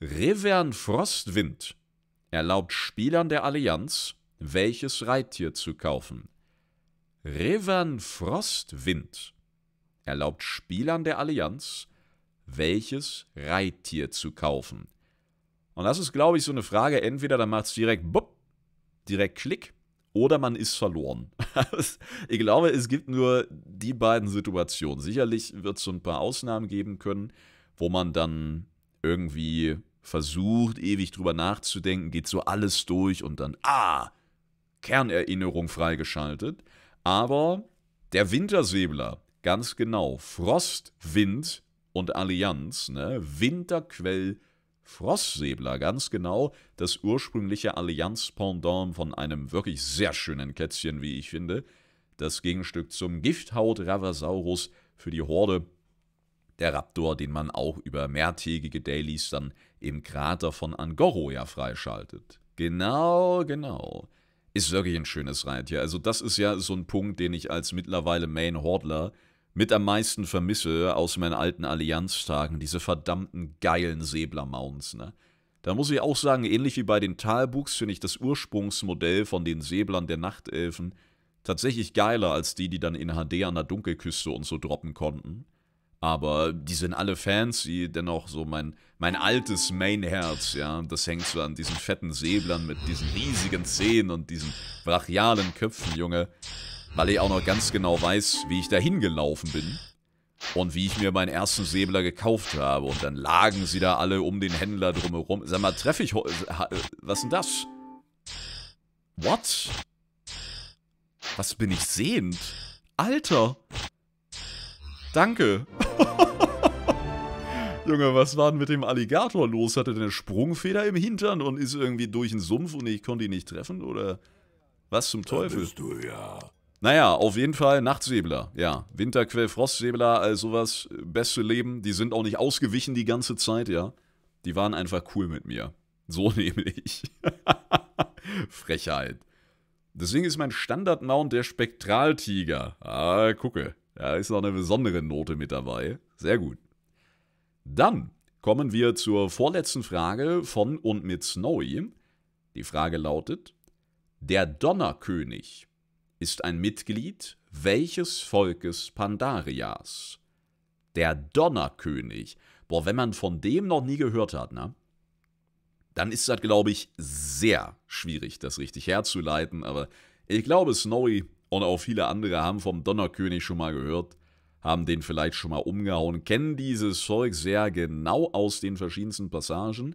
Revern Frostwind erlaubt Spielern der Allianz, welches Reittier zu kaufen. Revern Frostwind erlaubt Spielern der Allianz, welches Reittier zu kaufen. Und das ist, glaube ich, so eine Frage, entweder dann macht es direkt bupp, direkt Klick, oder man ist verloren. ich glaube, es gibt nur die beiden Situationen. Sicherlich wird es so ein paar Ausnahmen geben können, wo man dann irgendwie versucht, ewig drüber nachzudenken, geht so alles durch und dann, ah, Kernerinnerung freigeschaltet. Aber der Wintersäbler, ganz genau, Frost, Wind und Allianz, ne? Winterquell, Frostsäbler ganz genau das ursprüngliche Allianz-Pendant von einem wirklich sehr schönen Kätzchen, wie ich finde. Das Gegenstück zum Gifthaut-Ravasaurus für die Horde. Der Raptor, den man auch über mehrtägige Dailies dann im Krater von Angoro ja freischaltet. Genau, genau. Ist wirklich ein schönes Reittier. Also das ist ja so ein Punkt, den ich als mittlerweile Main-Hordler mit am meisten vermisse aus meinen alten Allianztagen, diese verdammten geilen Säbler-Mounts, ne? Da muss ich auch sagen, ähnlich wie bei den Talbuchs finde ich das Ursprungsmodell von den Säblern der Nachtelfen tatsächlich geiler als die, die dann in HD an der Dunkelküste und so droppen konnten. Aber die sind alle fancy, dennoch so mein, mein altes Mainherz, ja. Das hängt so an diesen fetten Säblern mit diesen riesigen Zähnen und diesen brachialen Köpfen, Junge. Weil ich auch noch ganz genau weiß, wie ich da hingelaufen bin. Und wie ich mir meinen ersten Säbler gekauft habe. Und dann lagen sie da alle um den Händler drumherum. Sag mal, treffe ich... Äh, was denn das? What? Was bin ich sehend? Alter! Danke! Junge, was war denn mit dem Alligator los? Hatte der eine Sprungfeder im Hintern und ist irgendwie durch den Sumpf und ich konnte ihn nicht treffen? Oder was zum Teufel? Da bist du ja. Naja, auf jeden Fall Nachtsäbler, ja. Winterquell, Frostsäbler, all äh, sowas, beste Leben. Die sind auch nicht ausgewichen die ganze Zeit, ja. Die waren einfach cool mit mir. So nämlich. Frechheit. Deswegen ist mein Standard-Mount der Spektraltiger. Ah, gucke. Da ist noch eine besondere Note mit dabei. Sehr gut. Dann kommen wir zur vorletzten Frage von und mit Snowy. Die Frage lautet: Der Donnerkönig ist ein Mitglied welches Volkes Pandarias? Der Donnerkönig. Boah, wenn man von dem noch nie gehört hat, ne? Dann ist das, glaube ich, sehr schwierig, das richtig herzuleiten. Aber ich glaube, Snowy und auch viele andere haben vom Donnerkönig schon mal gehört, haben den vielleicht schon mal umgehauen, kennen dieses Volk sehr genau aus den verschiedensten Passagen.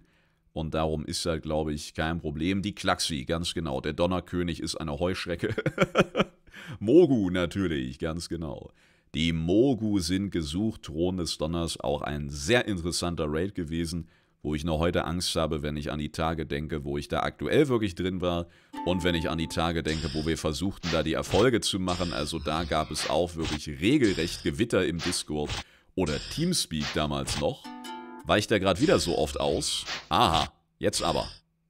Und darum ist halt, glaube ich, kein Problem. Die Klaxi, ganz genau. Der Donnerkönig ist eine Heuschrecke. Mogu natürlich, ganz genau. Die Mogu sind gesucht, Thron des Donners, auch ein sehr interessanter Raid gewesen, wo ich noch heute Angst habe, wenn ich an die Tage denke, wo ich da aktuell wirklich drin war und wenn ich an die Tage denke, wo wir versuchten, da die Erfolge zu machen. Also da gab es auch wirklich regelrecht Gewitter im Discord oder Teamspeak damals noch. Weicht er gerade wieder so oft aus? Aha, jetzt aber.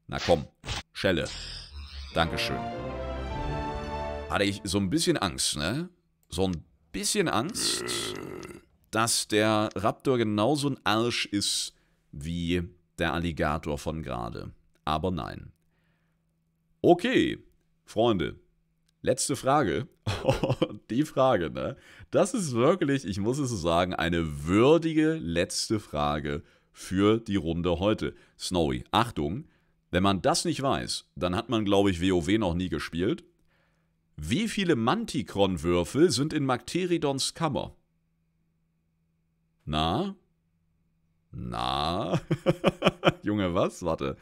Na komm, Schelle. Dankeschön. Hatte ich so ein bisschen Angst, ne? So ein bisschen Angst, dass der Raptor genauso ein Arsch ist wie der Alligator von gerade. Aber nein. Okay, Freunde, Letzte Frage. die Frage, ne? Das ist wirklich, ich muss es so sagen, eine würdige letzte Frage für die Runde heute. Snowy, Achtung, wenn man das nicht weiß, dann hat man, glaube ich, WoW noch nie gespielt. Wie viele Mantikron-Würfel sind in Makteridons Kammer? Na? Na? Junge, was? Warte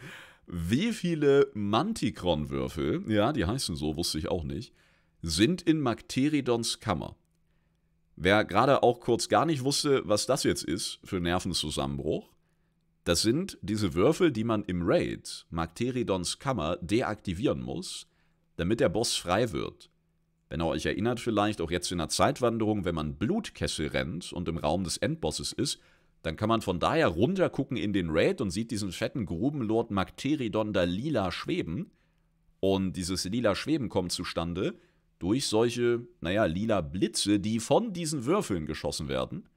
wie viele Mantikron-Würfel, ja, die heißen so, wusste ich auch nicht, sind in Makteridons Kammer. Wer gerade auch kurz gar nicht wusste, was das jetzt ist für Nervenzusammenbruch, das sind diese Würfel, die man im Raid, Makteridons Kammer, deaktivieren muss, damit der Boss frei wird. Wenn ihr euch erinnert, vielleicht auch jetzt in der Zeitwanderung, wenn man Blutkessel rennt und im Raum des Endbosses ist, dann kann man von daher runtergucken in den Raid und sieht diesen fetten Grubenlord Makteridon da lila schweben. Und dieses lila Schweben kommt zustande durch solche, naja, lila Blitze, die von diesen Würfeln geschossen werden.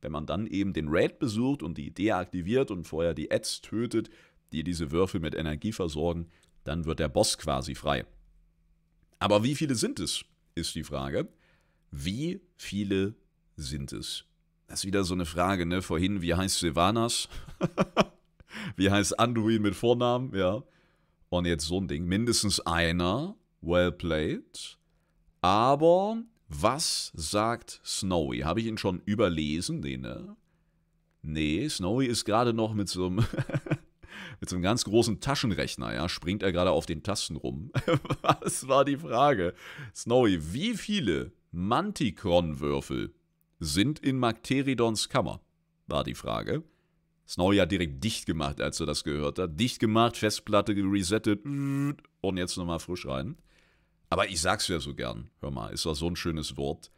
Wenn man dann eben den Raid besucht und die deaktiviert und vorher die Ads tötet, die diese Würfel mit Energie versorgen, dann wird der Boss quasi frei. Aber wie viele sind es, ist die Frage. Wie viele sind es? Das ist wieder so eine Frage, ne? Vorhin, wie heißt Silvanas? wie heißt Anduin mit Vornamen? Ja. Und jetzt so ein Ding. Mindestens einer. Well played. Aber was sagt Snowy? Habe ich ihn schon überlesen? Nee, ne? Nee, Snowy ist gerade noch mit so einem. mit so einem ganz großen Taschenrechner, ja, springt er gerade auf den Tasten rum. Was war die Frage? Snowy, wie viele manticron würfel sind in Makteridons Kammer? War die Frage. Snowy hat direkt dicht gemacht, als er das gehört hat. Dicht gemacht, Festplatte geresettet und jetzt nochmal frisch rein. Aber ich sag's ja so gern. Hör mal, ist das so ein schönes Wort.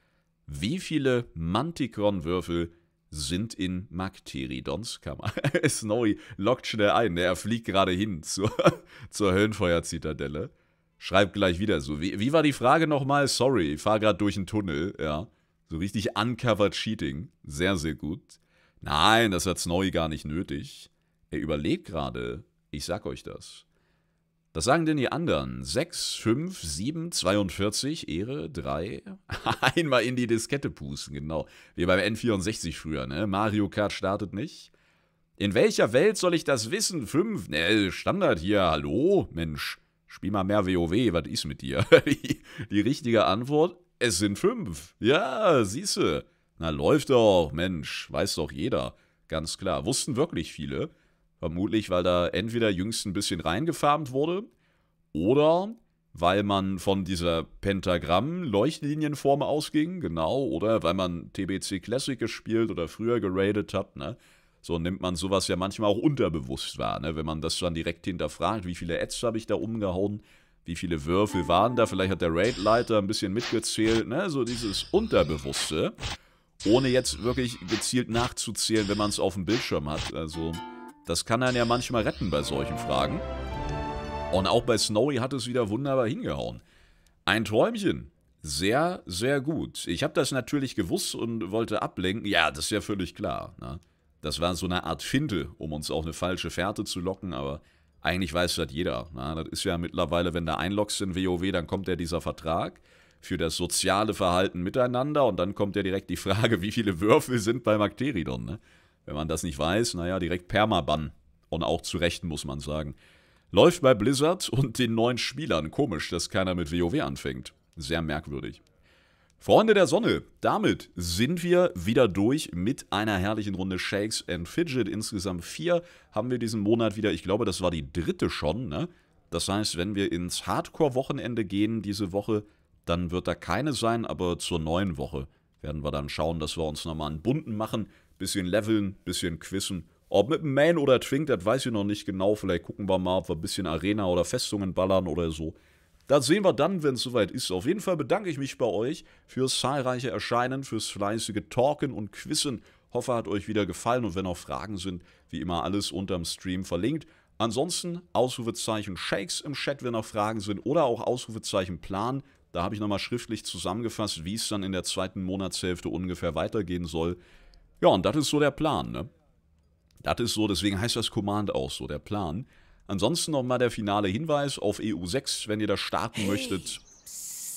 Wie viele Manticron-Würfel sind in Makteridons Kammer? Snowy lockt schnell ein. Ne, er fliegt gerade hin zur, zur Höllenfeuer-Zitadelle. Schreibt gleich wieder so. Wie, wie war die Frage nochmal? Sorry, ich fahr gerade durch einen Tunnel, ja. So richtig uncovered Cheating. Sehr, sehr gut. Nein, das hat Snowy gar nicht nötig. Er überlebt gerade. Ich sag euch das. Was sagen denn die anderen? 6, 5, 7, 42, Ehre, 3. Einmal in die Diskette pusten, genau. Wie beim N64 früher, ne? Mario Kart startet nicht. In welcher Welt soll ich das wissen? 5, ne, Standard hier, hallo? Mensch, spiel mal mehr WoW, was ist mit dir? die, die richtige Antwort, es sind fünf. Ja, siehste. Na, läuft doch, Mensch, weiß doch jeder. Ganz klar. Wussten wirklich viele. Vermutlich, weil da entweder jüngst ein bisschen reingefarmt wurde oder weil man von dieser Pentagramm-Leuchtlinienform ausging, genau, oder weil man TBC Classic gespielt oder früher geradet hat, ne? So nimmt man sowas ja manchmal auch unterbewusst wahr, ne? Wenn man das dann direkt hinterfragt, wie viele Ads habe ich da umgehauen, wie viele Würfel waren da, vielleicht hat der Raid-Leiter ein bisschen mitgezählt, ne? so dieses Unterbewusste, ohne jetzt wirklich gezielt nachzuzählen, wenn man es auf dem Bildschirm hat. Also das kann einen ja manchmal retten bei solchen Fragen. Und auch bei Snowy hat es wieder wunderbar hingehauen. Ein Träumchen. Sehr, sehr gut. Ich habe das natürlich gewusst und wollte ablenken. Ja, das ist ja völlig klar. Ne? Das war so eine Art Finte, um uns auch eine falsche Fährte zu locken, aber eigentlich weiß das jeder. Na? Das ist ja mittlerweile, wenn du einloggst in WoW, dann kommt ja dieser Vertrag für das soziale Verhalten miteinander und dann kommt ja direkt die Frage, wie viele Würfel sind bei Magteridon. Ne? Wenn man das nicht weiß, naja, direkt Permaban. Und auch zu Recht, muss man sagen. Läuft bei Blizzard und den neuen Spielern. Komisch, dass keiner mit WoW anfängt. Sehr merkwürdig. Freunde der Sonne, damit sind wir wieder durch mit einer herrlichen Runde Shakes and Fidget. Insgesamt vier haben wir diesen Monat wieder. Ich glaube, das war die dritte schon. Ne? Das heißt, wenn wir ins Hardcore-Wochenende gehen diese Woche, dann wird da keine sein, aber zur neuen Woche werden wir dann schauen, dass wir uns nochmal einen bunten machen, bisschen leveln, bisschen quissen. Ob mit Main oder Twink, das weiß ich noch nicht genau. Vielleicht gucken wir mal, ob wir ein bisschen Arena oder Festungen ballern oder so. Das sehen wir dann, wenn es soweit ist. Auf jeden Fall bedanke ich mich bei euch fürs zahlreiche Erscheinen, fürs fleißige Talken und Quissen. Hoffe, hat euch wieder gefallen und wenn noch Fragen sind, wie immer alles unterm Stream verlinkt. Ansonsten Ausrufezeichen Shakes im Chat, wenn noch Fragen sind oder auch Ausrufezeichen Plan. Da habe ich nochmal schriftlich zusammengefasst, wie es dann in der zweiten Monatshälfte ungefähr weitergehen soll. Ja, und das ist so der Plan, ne? Das ist so, deswegen heißt das Command auch so, der Plan. Ansonsten nochmal der finale Hinweis auf EU6, wenn ihr das starten hey. möchtet.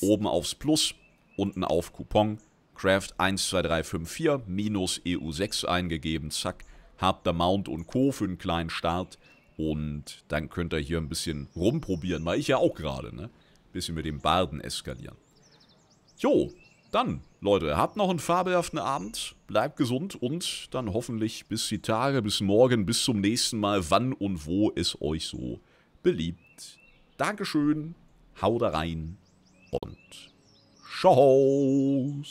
Oben aufs Plus, unten auf Coupon, Craft 12354 minus EU6 eingegeben, zack. Habt ihr Mount und Co. für einen kleinen Start. Und dann könnt ihr hier ein bisschen rumprobieren, weil ich ja auch gerade, ne? Ein bisschen mit dem Barden eskalieren. Jo, dann Leute, habt noch einen fabelhaften Abend, bleibt gesund und dann hoffentlich bis die Tage, bis morgen, bis zum nächsten Mal, wann und wo es euch so beliebt. Dankeschön, haut rein und tschau!